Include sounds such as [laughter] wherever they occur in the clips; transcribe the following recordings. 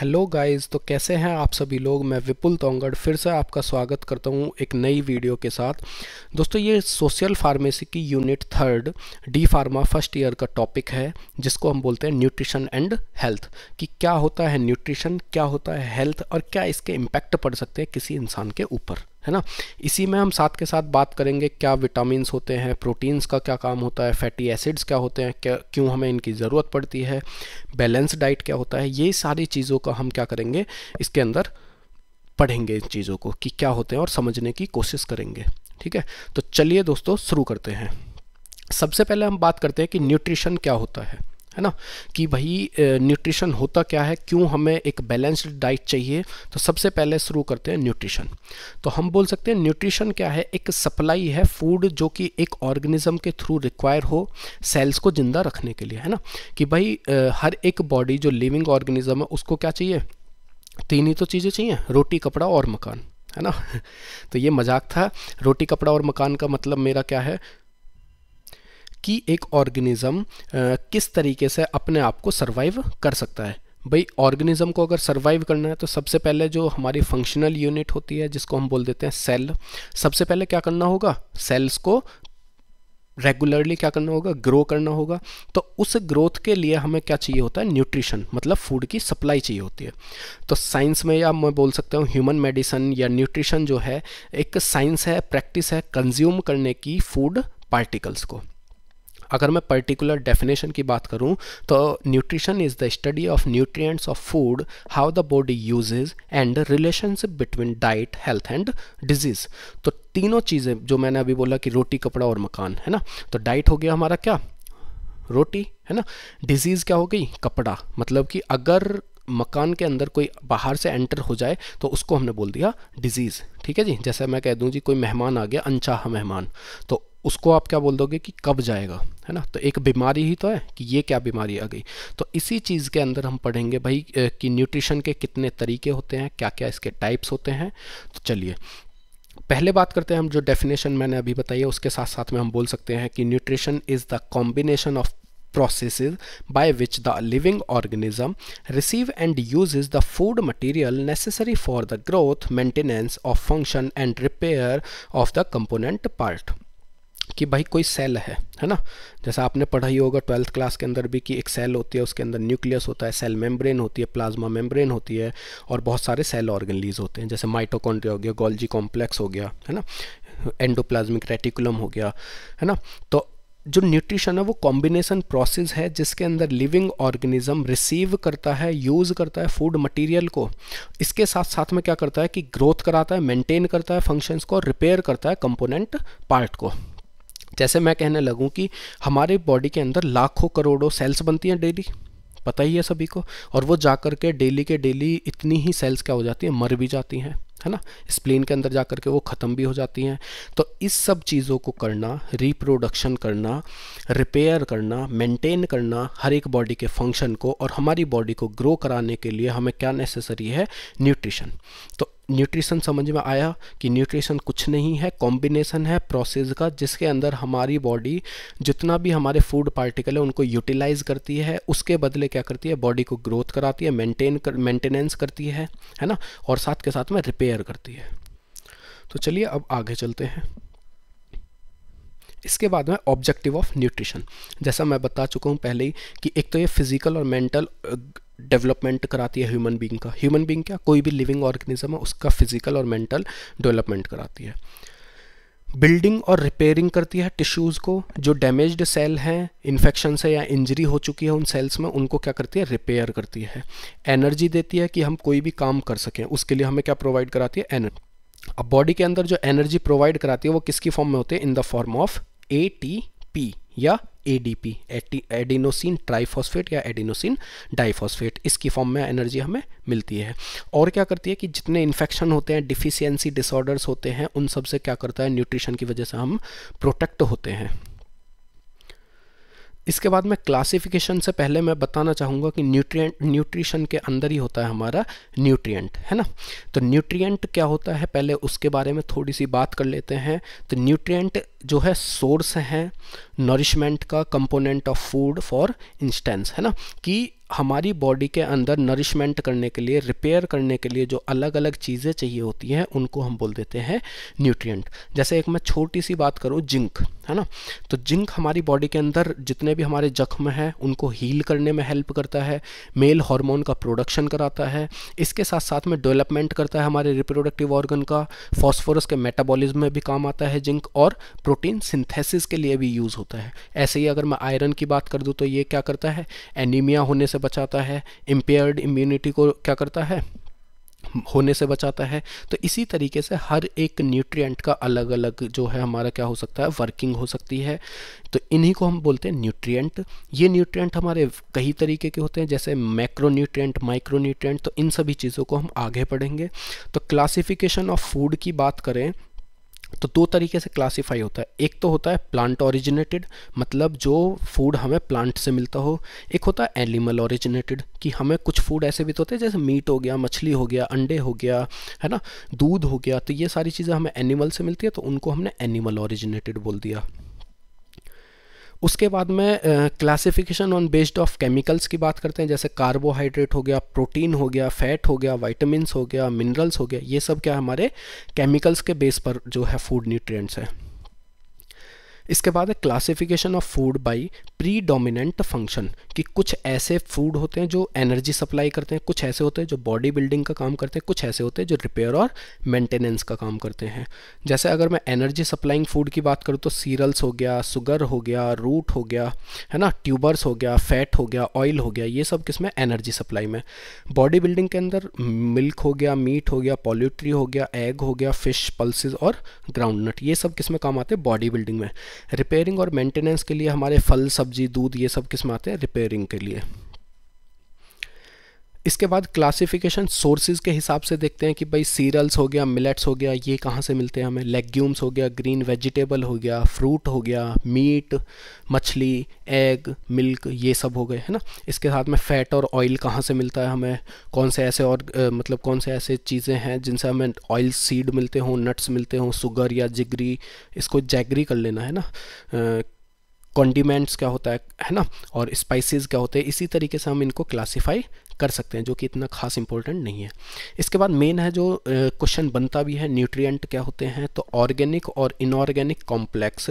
Hello guys तो कैसे हैं आप सभी लोग मैं विपुल तोंगड़ फिर से आपका स्वागत करता हूं एक नई वीडियो के साथ दोस्तों ये सोशल फार्मेसी की unit third D pharma first year का टॉपिक है जिसको हम बोलते हैं न्यूट्रिशन एंड हेल्थ कि क्या होता है न्यूट्रिशन क्या होता है हेल्थ और क्या इसके इम्पैक्ट पड़ सकते हैं किसी इंसान के ऊपर है ना इसी में हम साथ के साथ बात करेंगे क्या विटामिन होते हैं प्रोटीन्स का क्या काम होता है फैटी एसिड्स क्या होते हैं क्या क्यों हमें इनकी ज़रूरत पड़ती है बैलेंस डाइट क्या होता है ये सारी चीज़ों का हम क्या करेंगे इसके अंदर पढ़ेंगे इन चीज़ों को कि क्या होते हैं और समझने की कोशिश करेंगे ठीक है तो चलिए दोस्तों शुरू करते हैं सबसे पहले हम बात करते हैं कि न्यूट्रिशन क्या होता है है ना कि भाई न्यूट्रिशन होता क्या है क्यों हमें एक बैलेंस्ड डाइट चाहिए तो सबसे पहले शुरू करते हैं न्यूट्रिशन तो हम बोल सकते हैं न्यूट्रिशन क्या है एक सप्लाई है फूड जो कि एक ऑर्गेनिज्म के थ्रू रिक्वायर हो सेल्स को ज़िंदा रखने के लिए है ना कि भाई हर एक बॉडी जो लिविंग ऑर्गेनिज्म है उसको क्या चाहिए तीन ही तो चीज़ें चाहिए रोटी कपड़ा और मकान है ना [laughs] तो ये मजाक था रोटी कपड़ा और मकान का मतलब मेरा क्या है कि एक ऑर्गेनिज्म किस तरीके से अपने आप को सर्वाइव कर सकता है भाई ऑर्गेनिज्म को अगर सर्वाइव करना है तो सबसे पहले जो हमारी फंक्शनल यूनिट होती है जिसको हम बोल देते हैं सेल सबसे पहले क्या करना होगा सेल्स को रेगुलरली क्या करना होगा ग्रो करना होगा तो उस ग्रोथ के लिए हमें क्या चाहिए होता है न्यूट्रिशन मतलब फूड की सप्लाई चाहिए होती है तो साइंस में या मैं बोल सकता हूँ ह्यूमन मेडिसन या न्यूट्रिशन जो है एक साइंस है प्रैक्टिस है कंज्यूम करने की फूड पार्टिकल्स को अगर मैं पर्टिकुलर डेफिनेशन की बात करूँ तो nutrition is the study of nutrients of food how the body uses and relationship between diet health and disease तो तीनों चीज़ें जो मैंने अभी बोला कि रोटी कपड़ा और मकान है ना तो डाइट हो गया हमारा क्या रोटी है ना डिजीज़ क्या हो गई कपड़ा मतलब कि अगर मकान के अंदर कोई बाहर से एंटर हो जाए तो उसको हमने बोल दिया डिजीज़ ठीक है जी जैसे मैं कह दूं जी कोई मेहमान आ गया अनचाहा मेहमान तो उसको आप क्या बोल दोगे कि कब जाएगा है ना तो एक बीमारी ही तो है कि ये क्या बीमारी आ गई तो इसी चीज़ के अंदर हम पढ़ेंगे भाई कि न्यूट्रिशन के कितने तरीके होते हैं क्या क्या इसके टाइप्स होते हैं तो चलिए पहले बात करते हैं हम जो डेफिनेशन मैंने अभी बताई है उसके साथ साथ में हम बोल सकते हैं कि nutrition is the combination of process by which the living organism receive and use the food material necessary for the growth maintenance of function and repair of the component part कि भाई कोई सेल है है ना जैसा आपने पढ़ा ही होगा ट्वेल्थ क्लास के अंदर भी कि एक सेल होती है उसके अंदर न्यूक्लियस होता है सेल मेम्ब्रेन होती है प्लाज्मा मेम्ब्रेन होती है और बहुत सारे सेल ऑर्गनलीज होते हैं जैसे माइटोकॉन्ड्रिया हो गया गोल्जी कॉम्प्लेक्स हो गया है ना एंडोप्लाज्मिक रेटिकुलम हो गया है ना तो जो न्यूट्रिशन है वो कॉम्बिनेशन प्रोसेस है जिसके अंदर लिविंग ऑर्गेनिज्म रिसीव करता है यूज़ करता है फूड मटेरियल को इसके साथ साथ में क्या करता है कि ग्रोथ कराता है मेंटेन करता है फंक्शंस को रिपेयर करता है कंपोनेंट पार्ट को जैसे मैं कहने लगूँ कि हमारे बॉडी के अंदर लाखों करोड़ों सेल्स बनती हैं डेली पता ही है सभी को और वो जा कर के डेली के डेली इतनी ही सेल्स क्या हो जाती हैं मर भी जाती हैं है ना स्प्लेन के अंदर जा कर के वो ख़त्म भी हो जाती हैं तो इस सब चीज़ों को करना रिप्रोडक्शन करना रिपेयर करना मेंटेन करना हर एक बॉडी के फंक्शन को और हमारी बॉडी को ग्रो कराने के लिए हमें क्या नेसेसरी है न्यूट्रिशन तो न्यूट्रिशन समझ में आया कि न्यूट्रिशन कुछ नहीं है कॉम्बिनेशन है प्रोसेस का जिसके अंदर हमारी बॉडी जितना भी हमारे फूड पार्टिकल है उनको यूटिलाइज करती है उसके बदले क्या करती है बॉडी को ग्रोथ कराती है मेंटेन कर मेंटेनेंस करती है है ना और साथ के साथ में रिपेयर करती है तो चलिए अब आगे चलते हैं इसके बाद में ऑब्जेक्टिव ऑफ न्यूट्रिशन जैसा मैं बता चुका हूँ पहले ही कि एक तो ये फिजिकल और मेंटल डेवलपमेंट कराती है ह्यूमन बींग का ह्यूमन बींग क्या कोई भी लिविंग ऑर्गेनिज्म है उसका फिजिकल और मेंटल डेवलपमेंट कराती है बिल्डिंग और रिपेयरिंग करती है टिश्यूज़ को जो डैमेज्ड सेल हैं इन्फेक्शन से या इंजरी हो चुकी है उन सेल्स में उनको क्या करती है रिपेयर करती है एनर्जी देती है कि हम कोई भी काम कर सकें उसके लिए हमें क्या प्रोवाइड कराती है एनर्जी अब बॉडी के अंदर जो एनर्जी प्रोवाइड कराती है वो किसकी फॉर्म में होती है in the form of A T P या एडीपी एडिनोसिन ट्राइफॉस्फेट या एडिनोसिन डाइफॉस्फेट इसकी फॉर्म में एनर्जी हमें मिलती है और क्या करती है कि जितने इन्फेक्शन होते हैं डिफिशियंसी डिसऑर्डर्स होते हैं उन सब से क्या करता है न्यूट्रिशन की वजह से हम प्रोटेक्ट होते हैं इसके बाद में क्लासिफिकेशन से पहले मैं बताना चाहूँगा कि न्यूट्रिएंट न्यूट्रिशन के अंदर ही होता है हमारा न्यूट्रिएंट है ना तो न्यूट्रिएंट क्या होता है पहले उसके बारे में थोड़ी सी बात कर लेते हैं तो न्यूट्रिएंट जो है सोर्स है नरिशमेंट का component of food for instance है ना कि हमारी बॉडी के अंदर नरिशमेंट करने के लिए रिपेयर करने के लिए जो अलग अलग चीज़ें चाहिए होती हैं उनको हम बोल देते हैं न्यूट्रिएंट जैसे एक मैं छोटी सी बात करूँ जिंक है ना तो जिंक हमारी बॉडी के अंदर जितने भी हमारे जख्म हैं उनको हील करने में हेल्प करता है मेल हार्मोन का प्रोडक्शन कराता है इसके साथ साथ में डेवलपमेंट करता है हमारे रिप्रोडक्टिव ऑर्गन का फॉस्फोरस के मेटाबॉलिज्म में भी काम आता है जिंक और प्रोटीन सिंथेसिस के लिए भी यूज़ होता है ऐसे ही अगर मैं आयरन की बात कर दूँ तो ये क्या करता है एनीमिया होने से बचाता है इम्पेयर्ड इम्यूनिटी को क्या करता है होने से बचाता है तो इसी तरीके से हर एक न्यूट्रिएंट का अलग अलग जो है हमारा क्या हो सकता है वर्किंग हो सकती है तो इन्हीं को हम बोलते हैं न्यूट्रिएंट ये न्यूट्रिएंट हमारे कई तरीके के होते हैं जैसे मैक्रो न्यूट्रिएंट माइक्रो न्यूट्रिएंट तो इन सभी चीज़ों को हम आगे पढ़ेंगे तो क्लासिफिकेशन ऑफ फूड की बात करें तो दो तरीके से क्लासीफाई होता है एक तो होता है प्लांट ओरिजिनेटेड मतलब जो फूड हमें प्लांट से मिलता हो एक होता है एनिमल ओरिजिनेटेड कि हमें कुछ फूड ऐसे भी तो होते हैं जैसे मीट हो गया मछली हो गया अंडे हो गया है ना दूध हो गया तो ये सारी चीज़ें हमें एनिमल से मिलती है तो उनको हमने एनिमल ओरिजिनेटेड बोल दिया उसके बाद में classification on based of chemicals की बात करते हैं जैसे कार्बोहाइड्रेट हो गया प्रोटीन हो गया फैट हो गया वाइटामस हो गया मिनरल्स हो गया ये सब क्या हमारे केमिकल्स के बेस पर जो है फूड न्यूट्रिएंट्स है इसके बाद है classification of food by predominant function कि कुछ ऐसे फूड होते हैं जो एनर्जी सप्लाई करते हैं कुछ ऐसे होते हैं जो बॉडी बिल्डिंग का काम करते हैं कुछ ऐसे होते हैं जो रिपेयर और मेंटेनेंस का काम करते हैं जैसे अगर मैं एनर्जी सप्लाइंग फूड की बात करूँ तो सीरल्स हो गया सुगर हो गया रूट हो गया है ना ट्यूबर्स हो गया फैट हो गया ऑयल हो गया ये सब किस में एनर्जी सप्लाई में बॉडी बिल्डिंग के अंदर मिल्क हो गया मीट हो गया पोल्यूट्री हो गया एग हो गया फिश पल्सिस और ग्राउंड नट ये सब किस में काम आते हैं बॉडी बिल्डिंग में रिपेयरिंग और मेंटेनेंस के लिए हमारे फल सब्जी दूध ये सब किस में आते हैं रिपेयरिंग के लिए इसके बाद क्लासिफिकेशन सोर्सेज के हिसाब से देखते हैं कि भाई सीरल्स हो गया मिलेट्स हो गया ये कहाँ से मिलते हैं हमें लेग्यूम्स हो गया ग्रीन वेजिटेबल हो गया फ्रूट हो गया मीट मछली एग मिल्क ये सब हो गए है ना इसके साथ में फ़ैट और ऑयल कहाँ से मिलता है हमें कौन से ऐसे और आ, मतलब कौन से ऐसे चीज़ें हैं जिनसे हमें ऑयल सीड मिलते हों नट्स मिलते हों शुगर या जिगरी इसको जैगरी कर लेना है ना आ, क्या होता है है ना और स्पाइसेस क्या होते हैं इसी तरीके से हम इनको क्लासीफाई कर सकते हैं जो कि इतना खास इंपॉर्टेंट नहीं है इसके बाद मेन है जो क्वेश्चन बनता भी है न्यूट्रिएंट क्या होते हैं तो ऑर्गेनिक और inorganic complex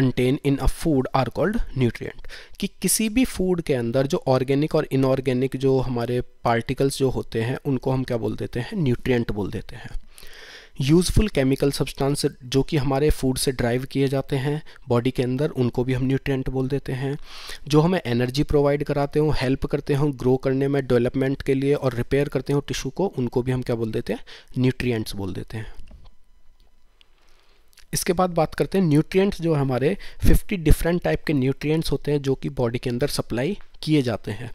contain in a food are called nutrient कि किसी भी फूड के अंदर जो ऑर्गेनिक और इनऑर्गेनिक जो हमारे पार्टिकल्स जो होते हैं उनको हम क्या बोल देते हैं न्यूट्रियट बोल देते हैं यूज़फुल केमिकल सब्सटेंस जो कि हमारे फूड से ड्राइव किए जाते हैं बॉडी के अंदर उनको भी हम न्यूट्रिएंट बोल देते हैं जो हमें एनर्जी प्रोवाइड कराते हों हेल्प करते हों ग्रो करने में डेवलपमेंट के लिए और रिपेयर करते हों टिश्यू को उनको भी हम क्या बोल देते हैं न्यूट्रिएंट्स बोल देते हैं इसके बाद बात करते हैं न्यूट्रिएंट्स जो हमारे 50 डिफरेंट टाइप के न्यूट्रिएंट्स होते हैं जो कि बॉडी के अंदर सप्लाई किए जाते हैं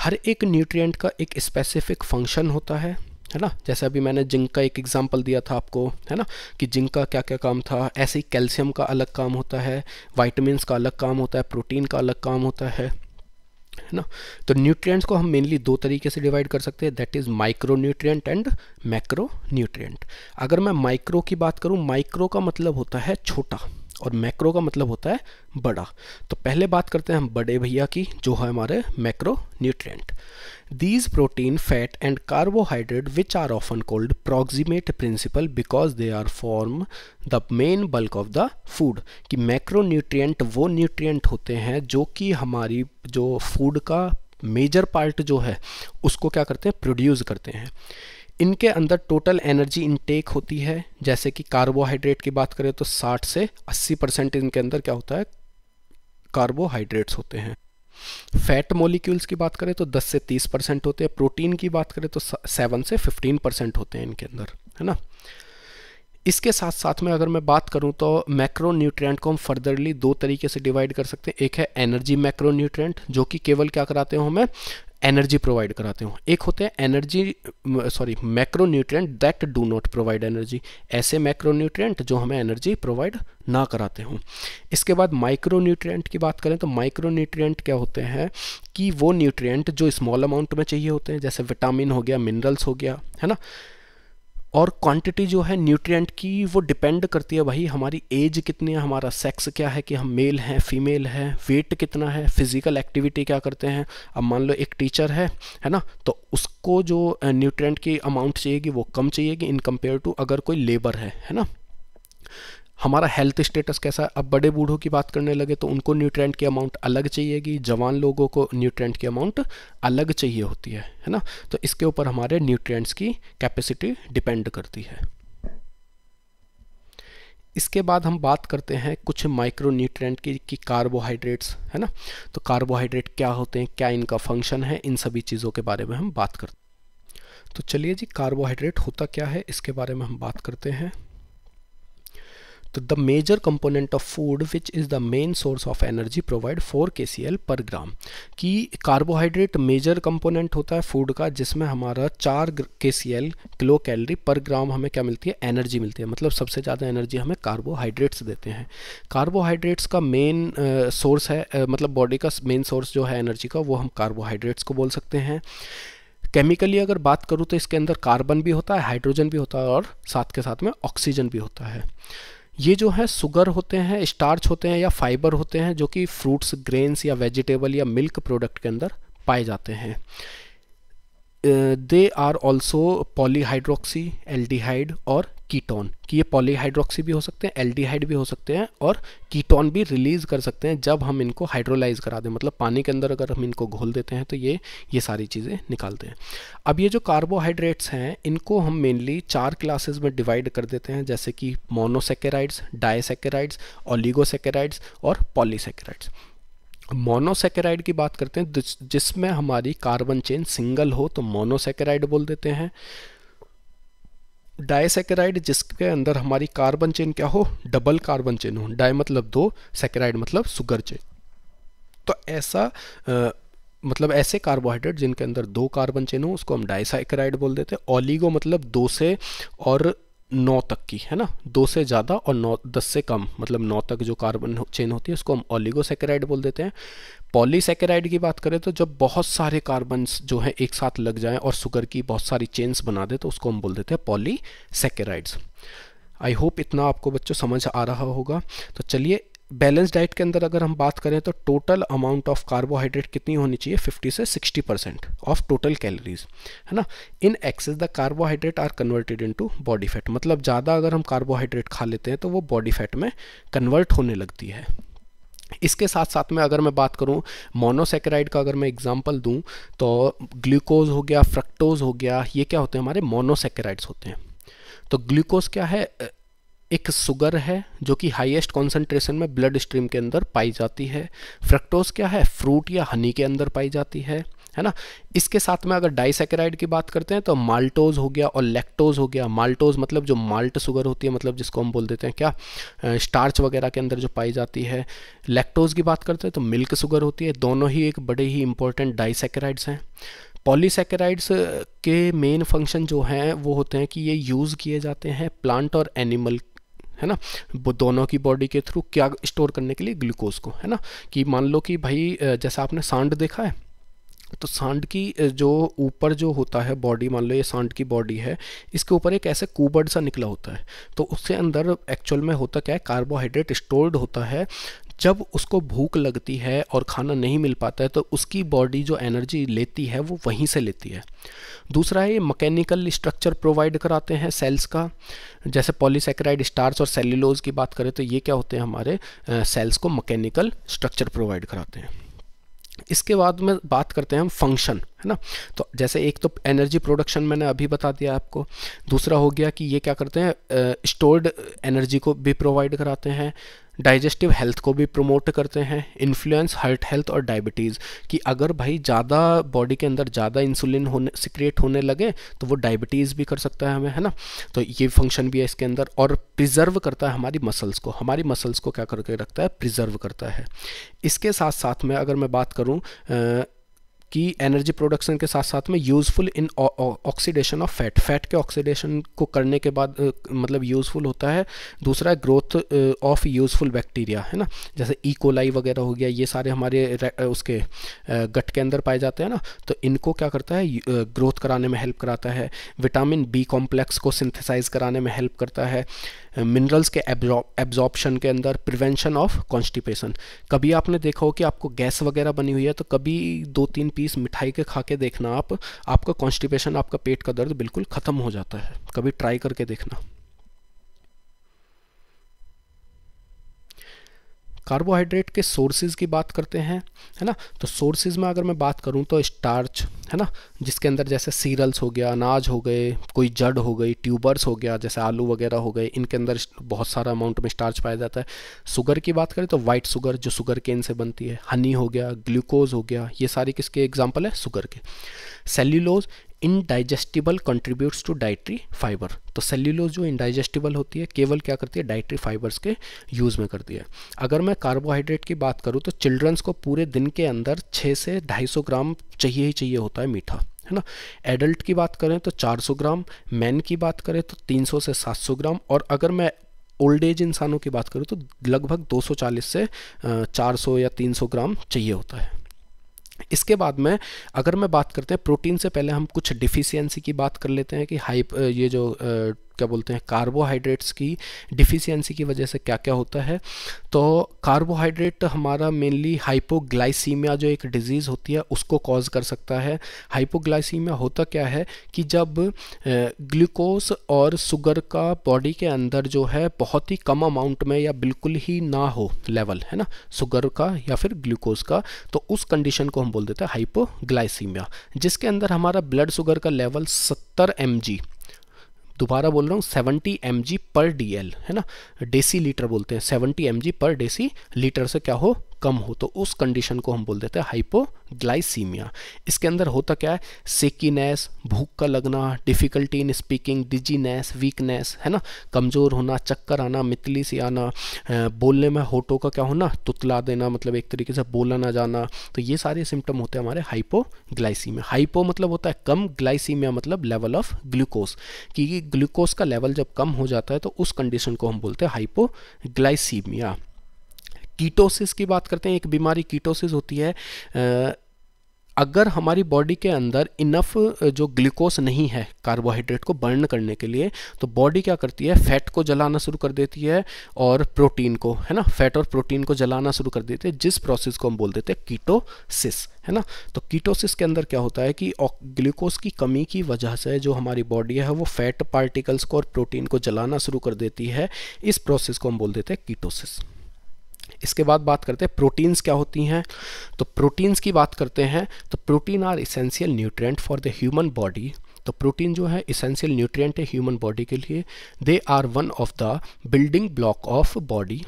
हर एक न्यूट्रिएंट का एक स्पेसिफिक फंक्शन होता है है ना जैसे अभी मैंने जिंक का एक एग्जाम्पल दिया था आपको है ना कि जिंक का क्या क्या काम था ऐसे ही कैल्शियम का अलग काम होता है वाइटमिनस का अलग काम होता है प्रोटीन का अलग काम होता है है ना तो न्यूट्रिएंट्स को हम मेनली दो तरीके से डिवाइड कर सकते हैं that is micro nutrient and macro nutrient अगर मैं माइक्रो की बात करूँ माइक्रो का मतलब होता है छोटा और मैक्रो का मतलब होता है बड़ा तो पहले बात करते हैं हम बड़े भैया की जो है हमारे macro nutrient these protein fat and carbohydrate which are often called proximate principle because they are form the main bulk of the food कि मैक्रो न्यूट्रियट वो न्यूट्रियट होते हैं जो कि हमारी जो फूड का मेजर पार्ट जो है उसको क्या करते हैं प्रोड्यूस करते हैं इनके अंदर टोटल एनर्जी इनटेक होती है जैसे कि कार्बोहाइड्रेट की बात करें तो 60 से 80 परसेंट इनके अंदर क्या होता है कार्बोहाइड्रेट्स होते हैं फैट मोलिक्यूल्स की बात करें तो 10 से 30 परसेंट होते हैं प्रोटीन की बात करें तो 7 से 15 परसेंट होते हैं इनके अंदर है ना इसके साथ साथ में अगर मैं बात करूं तो मैक्रो को हम फर्दरली दो तरीके से डिवाइड कर सकते हैं एक है एनर्जी मैक्रो जो कि केवल क्या कराते हैं हमें एनर्जी प्रोवाइड कराते हो एक होते हैं energy sorry macronutrient that do not provide energy ऐसे मैक्रोन्यूट्रिएंट जो हमें एनर्जी प्रोवाइड ना कराते हों इसके बाद माइक्रो की बात करें तो माइक्रो क्या होते हैं कि वो न्यूट्रिएंट जो स्मॉल अमाउंट में चाहिए होते हैं जैसे विटामिन हो गया मिनरल्स हो गया है ना और क्वांटिटी जो है न्यूट्रिएंट की वो डिपेंड करती है भाई हमारी एज कितनी है हमारा सेक्स क्या है कि हम मेल हैं फीमेल है वेट कितना है फिजिकल एक्टिविटी क्या करते हैं अब मान लो एक टीचर है है ना तो उसको जो न्यूट्रिएंट की अमाउंट चाहिएगी वो कम चाहिएगी इन कंपेयर टू अगर कोई लेबर है है ना हमारा हेल्थ स्टेटस कैसा है अब बड़े बूढ़ों की बात करने लगे तो उनको न्यूट्रेंट की अमाउंट अलग चाहिएगी जवान लोगों को न्यूट्रेंट की अमाउंट अलग चाहिए होती है है ना तो इसके ऊपर हमारे न्यूट्रेंट्स की कैपेसिटी डिपेंड करती है इसके बाद हम बात करते हैं कुछ माइक्रो न्यूट्रेंट की कि कार्बोहाइड्रेट्स है ना तो कार्बोहाइड्रेट क्या होते हैं क्या इनका फंक्शन है इन सभी चीज़ों के बारे में हम बात करते हैं तो चलिए जी कार्बोहाइड्रेट होता क्या है इसके बारे में हम बात करते हैं तो the major component of food which is the main source of energy provide 4 के पर ग्राम कि कार्बोहाइड्रेट मेजर कंपोनेंट होता है फूड का जिसमें हमारा 4 के किलो कैलोरी पर ग्राम हमें क्या मिलती है एनर्जी मिलती है मतलब सबसे ज़्यादा एनर्जी हमें कार्बोहाइड्रेट्स देते हैं कार्बोहाइड्रेट्स का मेन सोर्स uh, है uh, मतलब बॉडी का मेन सोर्स जो है एनर्जी का वो हम कार्बोहाइड्रेट्स को बोल सकते हैं केमिकली अगर बात करूँ तो इसके अंदर कार्बन भी होता है हाइड्रोजन भी होता है और साथ के साथ में ऑक्सीजन भी होता है ये जो है सुगर होते हैं स्टार्च होते हैं या फाइबर होते हैं जो कि फ्रूट्स ग्रेन्स या वेजिटेबल या मिल्क प्रोडक्ट के अंदर पाए जाते हैं they are also polyhydroxy aldehyde और कीटोन कि ये पॉलीहाइड्रोक्सी भी हो सकते हैं एल्डिहाइड भी हो सकते हैं और कीटोन भी रिलीज कर सकते हैं जब हम इनको हाइड्रोलाइज करा दें मतलब पानी के अंदर अगर हम इनको घोल देते हैं तो ये ये सारी चीज़ें निकालते हैं अब ये जो कार्बोहाइड्रेट्स हैं इनको हम मेनली चार क्लासेस में डिवाइड कर देते हैं जैसे कि मोनोसेकेराइड्स डायसेकेराइड्स ओलिगोसेकेराइड्स और पॉलीसेकेराइड्स मोनोसेकेराइड की बात करते हैं जिसमें हमारी कार्बन चेन सिंगल हो तो मोनोसेकेराइड बोल देते हैं डायसेकेराइड जिसके अंदर हमारी कार्बन चेन क्या हो डबल कार्बन चेन हो डाई मतलब दो सेकेराइड मतलब सुगर चेन तो ऐसा आ, मतलब ऐसे कार्बोहाइड्रेट जिनके अंदर दो कार्बन चेन हो उसको हम डाइसाइक्राइड बोल देते हैं ओलिगो मतलब दो से और नौ तक की है ना दो से ज़्यादा और नौ दस से कम मतलब नौ तक जो कार्बन चेन होती है उसको हम ओलिगोसेकेराइड बोल देते हैं पॉलीसेकेराइड की बात करें तो जब बहुत सारे कार्बन जो हैं एक साथ लग जाएं और शुगर की बहुत सारी चेन्स बना दे तो उसको हम बोल देते हैं पॉलीसेकेराइड्स आई होप इतना आपको बच्चों समझ आ रहा होगा तो चलिए बैलेंस डाइट के अंदर अगर हम बात करें तो टोटल अमाउंट ऑफ कार्बोहाइड्रेट कितनी होनी चाहिए 50 से 60 परसेंट ऑफ टोटल कैलोरीज है ना in excess the carbohydrate are converted into body fat मतलब ज़्यादा अगर हम कार्बोहाइड्रेट खा लेते हैं तो वो बॉडी फैट में कन्वर्ट होने लगती है इसके साथ साथ में अगर मैं बात करूं मोनोसेकेराइड का अगर मैं एग्जांपल दूं तो ग्लूकोज हो गया फ्रक्टोज हो गया ये क्या होते हैं हमारे मोनोसेकेराइड्स होते हैं तो ग्लूकोज क्या है एक सुगर है जो कि हाईएस्ट कॉन्सेंट्रेशन में ब्लड स्ट्रीम के अंदर पाई जाती है फ्रक्टोज क्या है फ्रूट या हनी के अंदर पाई जाती है है ना इसके साथ में अगर डाइसेकेराइड की बात करते हैं तो माल्टोज हो गया और लेक्टोज हो गया माल्टोज मतलब जो माल्ट सुगर होती है मतलब जिसको हम बोल देते हैं क्या स्टार्च वगैरह के अंदर जो पाई जाती है लेक्टोज की बात करते हैं तो मिल्क सुगर होती है दोनों ही एक बड़े ही इंपॉर्टेंट डाइसेकेराइड्स हैं पॉलीसेकेराइड्स के मेन फंक्शन जो हैं वो होते हैं कि ये यूज़ किए जाते हैं प्लांट और एनिमल है ना दोनों की बॉडी के थ्रू क्या स्टोर करने के लिए ग्लूकोज को है ना कि मान लो कि भाई जैसा आपने सांड देखा है तो सांड की जो ऊपर जो होता है बॉडी मान लो ये सांड की बॉडी है इसके ऊपर एक ऐसे कूबर्ड सा निकला होता है तो उससे अंदर एक्चुअल में होता क्या है कार्बोहाइड्रेट स्टोर्ड होता है जब उसको भूख लगती है और खाना नहीं मिल पाता है तो उसकी बॉडी जो एनर्जी लेती है वो वहीं से लेती है दूसरा है ये मकैनिकल स्ट्रक्चर प्रोवाइड कराते हैं सेल्स का जैसे पॉलीसेक्राइड स्टार्च और सेल्यूलोज की बात करें तो ये क्या होते हैं हमारे सेल्स को मकैनिकल स्ट्रक्चर प्रोवाइड कराते हैं इसके बाद में बात करते हैं हम फंक्शन है ना तो जैसे एक तो एनर्जी प्रोडक्शन मैंने अभी बता दिया आपको दूसरा हो गया कि ये क्या करते हैं स्टोर्ड एनर्जी को भी प्रोवाइड कराते हैं डाइजेस्टिव हेल्थ को भी प्रमोट करते हैं इन्फ्लुएंस हार्ट हेल्थ और डायबिटीज़ कि अगर भाई ज़्यादा बॉडी के अंदर ज़्यादा इंसुलिन होने सिक्रिएट होने लगे तो वो डायबिटीज़ भी कर सकता है हमें है ना तो ये फंक्शन भी है इसके अंदर और प्रिजर्व करता है हमारी मसल्स को हमारी मसल्स को क्या करके रखता है प्रिजर्व करता है इसके साथ साथ में अगर मैं बात करूँ कि एनर्जी प्रोडक्शन के साथ साथ में useful in oxidation of fat fat के ऑक्सीडेशन को करने के बाद मतलब यूज़फुल होता है दूसरा ग्रोथ ऑफ यूज़फुल बैक्टीरिया है ना जैसे ईकोलाई e. वगैरह हो गया ये सारे हमारे उसके गट के अंदर पाए जाते हैं ना तो इनको क्या करता है ग्रोथ कराने में हेल्प कराता है विटामिन बी कॉम्प्लेक्स को सिंथेसाइज कराने में हेल्प करता है मिनरल्स के एब्जॉर्प्शन के अंदर प्रिवेंशन ऑफ कॉन्स्टिपेशन कभी आपने देखा हो कि आपको गैस वगैरह बनी हुई है तो कभी दो तीन पीस मिठाई के खा के देखना आप आपका कॉन्स्टिपेशन आपका पेट का दर्द बिल्कुल ख़त्म हो जाता है कभी ट्राई करके देखना कार्बोहाइड्रेट के सोर्सेज की बात करते हैं है ना तो सोर्सेज में अगर मैं बात करूँ तो स्टार्च है ना जिसके अंदर जैसे सीरल्स हो गया अनाज हो गए कोई जड़ हो गई ट्यूबर्स हो गया जैसे आलू वगैरह हो गए इनके अंदर बहुत सारा अमाउंट में स्टार्च पाया जाता है शुगर की बात करें तो वाइट शुगर जो शुगर केन से बनती है हनी हो गया ग्लूकोज हो गया ये सारी किसके एग्जाम्पल है शुगर के cellulose indigestible contributes to dietary fibre तो सेल्यूलोज जो इनडाइजेस्टिबल होती है केवल क्या करती है डाइट्री फाइबर्स के यूज़ में करती है अगर मैं कार्बोहाइड्रेट की बात करूँ तो चिल्ड्रंस को पूरे दिन के अंदर छः से ढाई सौ ग्राम चाहिए ही चाहिए होता है मीठा है ना एडल्ट की बात करें तो 400 ग्राम मैन की बात करें तो 300 से 700 ग्राम और अगर मैं ओल्ड एज इंसानों की बात करूँ तो लगभग 240 से 400 या 300 ग्राम चाहिए होता है इसके बाद में अगर मैं बात करते हैं प्रोटीन से पहले हम कुछ डिफिशियंसी की बात कर लेते हैं कि हाइप ये जो क्या बोलते हैं कार्बोहाइड्रेट्स की डिफिशियंसी की वजह से क्या क्या होता है तो कार्बोहाइड्रेट हमारा मेनली हाइपोग्लाइसीमिया जो एक डिजीज़ होती है उसको कॉज कर सकता है हाइपोग्लाइसीमिया होता क्या है कि जब ग्लूकोज और शुगर का बॉडी के अंदर जो है बहुत ही कम अमाउंट में या बिल्कुल ही ना हो लेवल है ना शुगर का या फिर ग्लूकोज का तो उस कंडीशन को हम बोल देते हैं हाइपोग्लाइसीमिया जिसके अंदर हमारा ब्लड शुगर का लेवल सत्तर एम दोबारा बोल रहा हूँ सेवेंटी एम पर डी है ना डेसी लीटर बोलते हैं seventy M per decilitre से क्या हो कम हो तो उस कंडीशन को हम बोल देते हैं हाइपोग्लाइसीमिया इसके अंदर होता क्या है सिकीनेस भूख का लगना difficulty in speaking dizziness weakness है ना कमज़ोर होना चक्कर आना मितली सी आना बोलने में होठों का क्या होना तुतला देना मतलब एक तरीके से बोला ना जाना तो ये सारे सिम्टम होते हैं हमारे हाइपोग्लाइसीमिया हाइपो मतलब होता है कम ग्लाइसीमिया मतलब लेवल ऑफ ग्लूकोज क्योंकि ग्लूकोज का लेवल जब कम हो जाता है तो उस कंडीशन को हम बोलते हैं हाइपोग्लाइसीमिया कीटोसिस की बात करते हैं एक बीमारी कीटोसिस होती है अगर हमारी बॉडी के अंदर इनफ जो ग्लूकोस नहीं है कार्बोहाइड्रेट को बर्न करने के लिए तो बॉडी क्या करती है फैट को जलाना शुरू कर देती है और प्रोटीन को है ना फैट और प्रोटीन को जलाना शुरू कर देती है जिस प्रोसेस को हम बोल देते हैं कीटोसिस है ना तो कीटोसिस के अंदर क्या होता है कि ग्लूकोज की कमी की वजह से जो हमारी बॉडी है वो फैट पार्टिकल्स को और प्रोटीन को जलाना शुरू कर देती है इस प्रोसेस को हम बोल देते हैं कीटोसिस इसके बाद बात करते हैं प्रोटीन्स क्या होती हैं तो प्रोटीन्स की बात करते हैं तो protein are essential nutrient for the human body तो प्रोटीन जो है इसेंशियल न्यूट्रिएंट है ह्यूमन बॉडी के लिए they are one of the building block of body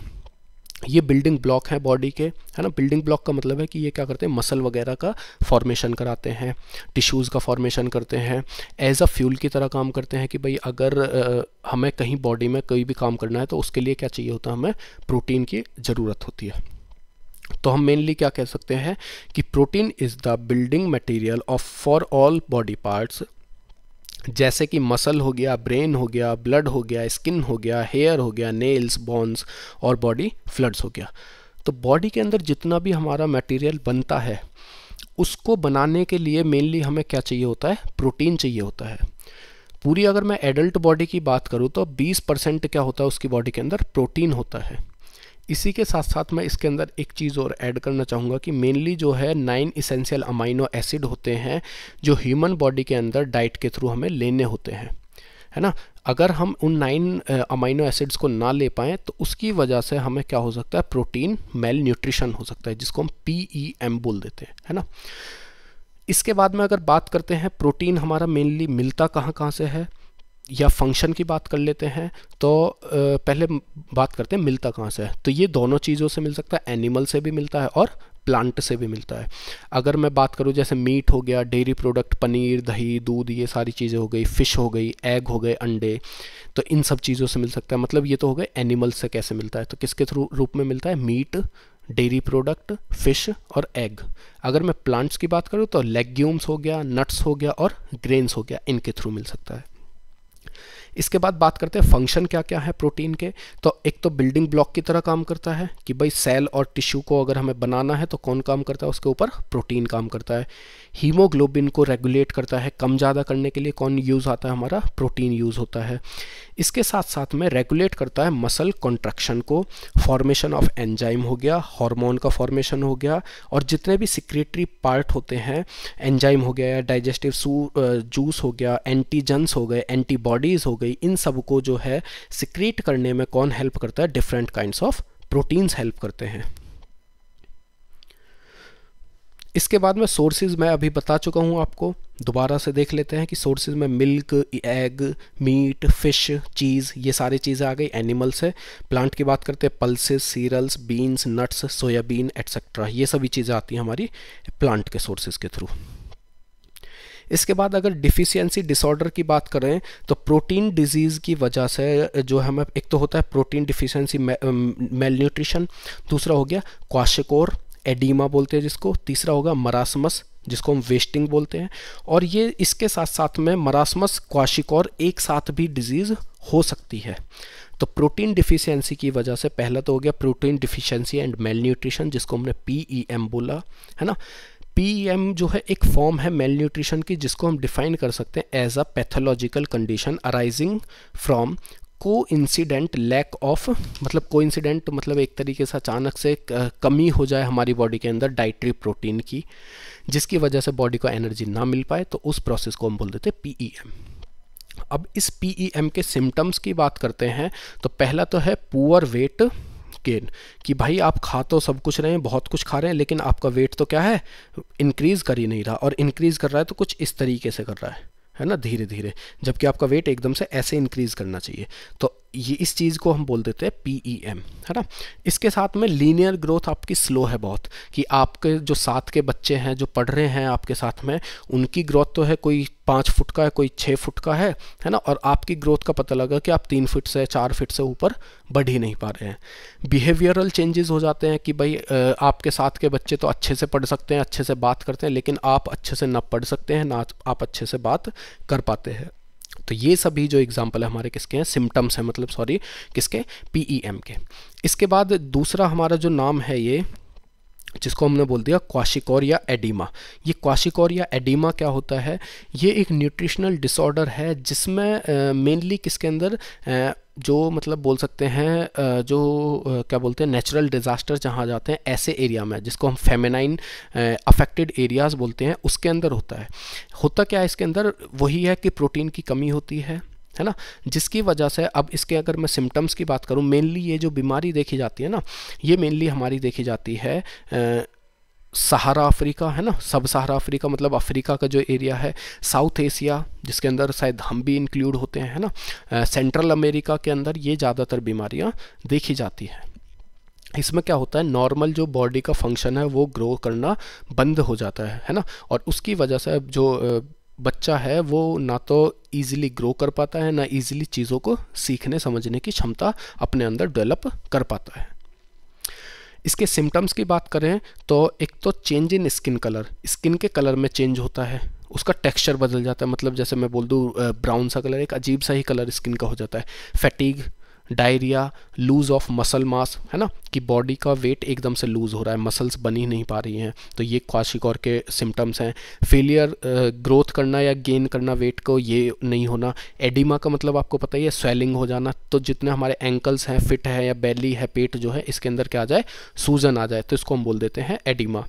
ये बिल्डिंग ब्लॉक हैं बॉडी के है ना बिल्डिंग ब्लॉक का मतलब है कि ये क्या करते हैं मसल वगैरह का फॉर्मेशन कराते हैं टिश्यूज़ का फॉर्मेशन करते हैं एज अ फ्यूल की तरह काम करते हैं कि भाई अगर आ, हमें कहीं बॉडी में कोई भी काम करना है तो उसके लिए क्या चाहिए होता है हमें प्रोटीन की ज़रूरत होती है तो हम मेनली क्या कह सकते हैं कि protein is the building material of for all body parts जैसे कि मसल हो गया ब्रेन हो गया ब्लड हो गया स्किन हो गया हेयर हो गया नेल्स बॉन्स और बॉडी फ्लड्स हो गया तो बॉडी के अंदर जितना भी हमारा मटेरियल बनता है उसको बनाने के लिए मेनली हमें क्या चाहिए होता है प्रोटीन चाहिए होता है पूरी अगर मैं एडल्ट बॉडी की बात करूँ तो 20 परसेंट क्या होता है उसकी बॉडी के अंदर प्रोटीन होता है इसी के साथ साथ मैं इसके अंदर एक चीज़ और ऐड करना चाहूँगा कि मेनली जो है नाइन इसेंशियल अमाइनो एसिड होते हैं जो ह्यूमन बॉडी के अंदर डाइट के थ्रू हमें लेने होते हैं है ना अगर हम उन नाइन अमाइनो एसिड्स को ना ले पाएँ तो उसकी वजह से हमें क्या हो सकता है प्रोटीन मेल न्यूट्रिशन हो सकता है जिसको हम पी ई एम बोल देते हैं है ना इसके बाद में अगर बात करते हैं प्रोटीन हमारा मेनली मिलता कहाँ कहाँ से है या फंक्शन की बात कर लेते हैं तो पहले बात करते हैं मिलता कहाँ से है तो ये दोनों चीज़ों से मिल सकता है एनिमल से भी मिलता है और प्लांट से भी मिलता है अगर मैं बात करूँ जैसे मीट हो गया डेयरी प्रोडक्ट पनीर दही दूध ये सारी चीज़ें हो गई फ़िश हो गई एग हो गए अंडे तो इन सब चीज़ों से मिल सकता है मतलब ये तो हो गए एनिमल से कैसे मिलता है तो किसके थ्रू रूप में मिलता है मीट डेयरी प्रोडक्ट फिश और एग अगर मैं प्लांट्स की बात करूँ तो लेग्यूम्स हो गया नट्स हो गया और ग्रेन्स हो गया इनके थ्रू मिल सकता है इसके बाद बात करते हैं फंक्शन क्या क्या है प्रोटीन के तो एक तो बिल्डिंग ब्लॉक की तरह काम करता है कि भाई सेल और टिश्यू को अगर हमें बनाना है तो कौन काम करता है उसके ऊपर प्रोटीन काम करता है हीमोग्लोबिन को रेगुलेट करता है कम ज़्यादा करने के लिए कौन यूज़ आता है हमारा प्रोटीन यूज़ होता है इसके साथ साथ में रेगुलेट करता है मसल कॉन्ट्रैक्शन को फॉर्मेशन ऑफ एंजाइम हो गया हॉर्मोन का फॉर्मेशन हो गया और जितने भी सिक्रेटरी पार्ट होते हैं एंजाइम हो गया डाइजेस्टिव जूस हो गया एंटीजन्स हो गए एंटीबॉडीज़ हो गई इन सब को जो है सिक्रेट करने में कौन हेल्प करता है different kinds of proteins help करते हैं इसके बाद में सोर्सेज मैं अभी बता चुका हूँ आपको दोबारा से देख लेते हैं कि सोर्सेज में milk egg meat fish cheese ये सारी चीज़ें आ गई एनिमल्स है प्लांट की बात करते हैं pulses cereals beans nuts soybean etcetera ये सभी चीज़ें आती हैं हमारी प्लांट के सोर्सेज के थ्रू इसके बाद अगर डिफिशियंसी डिसऑर्डर की बात करें तो प्रोटीन डिजीज़ की वजह से जो हमें एक तो होता है प्रोटीन डिफिशियंसी मेल न्यूट्रिशन दूसरा हो गया क्वाशिकोर एडीमा बोलते हैं जिसको तीसरा होगा मरासमस जिसको हम वेस्टिंग बोलते हैं और ये इसके साथ साथ में मरासमस क्वाशिकोर एक साथ भी डिजीज़ हो सकती है तो प्रोटीन डिफिशियंसी की वजह से पहला तो हो गया protein deficiency and malnutrition जिसको हमने पी ई एम बोला है ना पीएम जो है एक फॉर्म है मेल न्यूट्रिशन की जिसको हम डिफाइन कर सकते हैं as a pathological condition arising from coincident lack of मतलब को इंसिडेंट मतलब एक तरीके से अचानक से कमी हो जाए हमारी बॉडी के अंदर डाइट्री प्रोटीन की जिसकी वजह से बॉडी को एनर्जी ना मिल पाए तो उस प्रोसेस को हम बोल देते हैं एम e अब इस एम e के सिम्टम्स की बात करते हैं तो पहला तो है पुअर वेट गेन कि भाई आप खा तो सब कुछ रहे हैं बहुत कुछ खा रहे हैं लेकिन आपका वेट तो क्या है इंक्रीज़ कर ही नहीं रहा और इंक्रीज़ कर रहा है तो कुछ इस तरीके से कर रहा है है ना धीरे धीरे जबकि आपका वेट एकदम से ऐसे इंक्रीज़ करना चाहिए तो ये इस चीज़ को हम बोल देते हैं पी ई एम है ना इसके साथ में लीनियर ग्रोथ आपकी स्लो है बहुत कि आपके जो साथ के बच्चे हैं जो पढ़ रहे हैं आपके साथ में उनकी ग्रोथ तो है कोई पाँच फुट का है कोई छः फुट का है है ना और आपकी ग्रोथ का पता लगा कि आप तीन फिट से चार फिट से ऊपर बढ़ ही नहीं पा रहे हैं बिहेवियरल चेंजेस हो जाते हैं कि भाई आपके साथ के बच्चे तो अच्छे से पढ़ सकते हैं अच्छे से बात करते हैं लेकिन आप अच्छे से ना पढ़ सकते हैं ना आप अच्छे से बात कर पाते हैं तो ये सभी जो एग्जाम्पल है हमारे किसके हैं सिम्टम्स हैं मतलब सॉरी किसके पीईएम e के इसके बाद दूसरा हमारा जो नाम है ये जिसको हमने बोल दिया क्वाशिकोर या एडिमा ये क्वाशिकोर या एडिमा क्या होता है ये एक न्यूट्रिशनल डिसऑर्डर है जिसमें मेनली किसके अंदर जो मतलब बोल सकते हैं जो क्या बोलते हैं नेचुरल डिज़ास्टर जहाँ जाते हैं ऐसे एरिया में जिसको हम फेमेनाइन अफेक्टेड एरियाज़ बोलते हैं उसके अंदर होता है होता क्या है इसके अंदर वही है कि प्रोटीन की कमी होती है है ना जिसकी वजह से अब इसके अगर मैं सिम्टम्स की बात करूँ मेनली ये जो बीमारी देखी जाती है ना ये मेनली हमारी देखी जाती है सहारा अफ्रीका है ना सब सहारा अफ्रीका मतलब अफ्रीका का जो एरिया है साउथ एशिया जिसके अंदर शायद हम भी इंक्लूड होते हैं है ना सेंट्रल अमेरिका के अंदर ये ज़्यादातर बीमारियाँ देखी जाती हैं इसमें क्या होता है नॉर्मल जो बॉडी का फंक्शन है वो ग्रो करना बंद हो जाता है है ना और उसकी वजह से जो बच्चा है वो ना तो ईजिली ग्रो कर पाता है ना ईजिली चीज़ों को सीखने समझने की क्षमता अपने अंदर डेवलप कर पाता है इसके सिम्टम्स की बात करें तो एक तो change in skin colour skin के कलर में चेंज होता है उसका टेक्सचर बदल जाता है मतलब जैसे मैं बोल दूँ ब्राउन सा कलर एक अजीब सा ही कलर स्किन का हो जाता है fatigue diarrhoea loss of muscle mass है ना कि बॉडी का वेट एकदम से लूज़ हो रहा है मसल्स बनी नहीं पा रही हैं तो ये और के सिम्टम्स हैं फेलियर ग्रोथ करना या गेन करना वेट को ये नहीं होना एडिमा का मतलब आपको पता ही है स्वेलिंग हो जाना तो जितने हमारे एंकल्स हैं फिट है या बेली है पेट जो है इसके अंदर क्या आ जाए सूजन आ जाए तो इसको हम बोल देते हैं oedema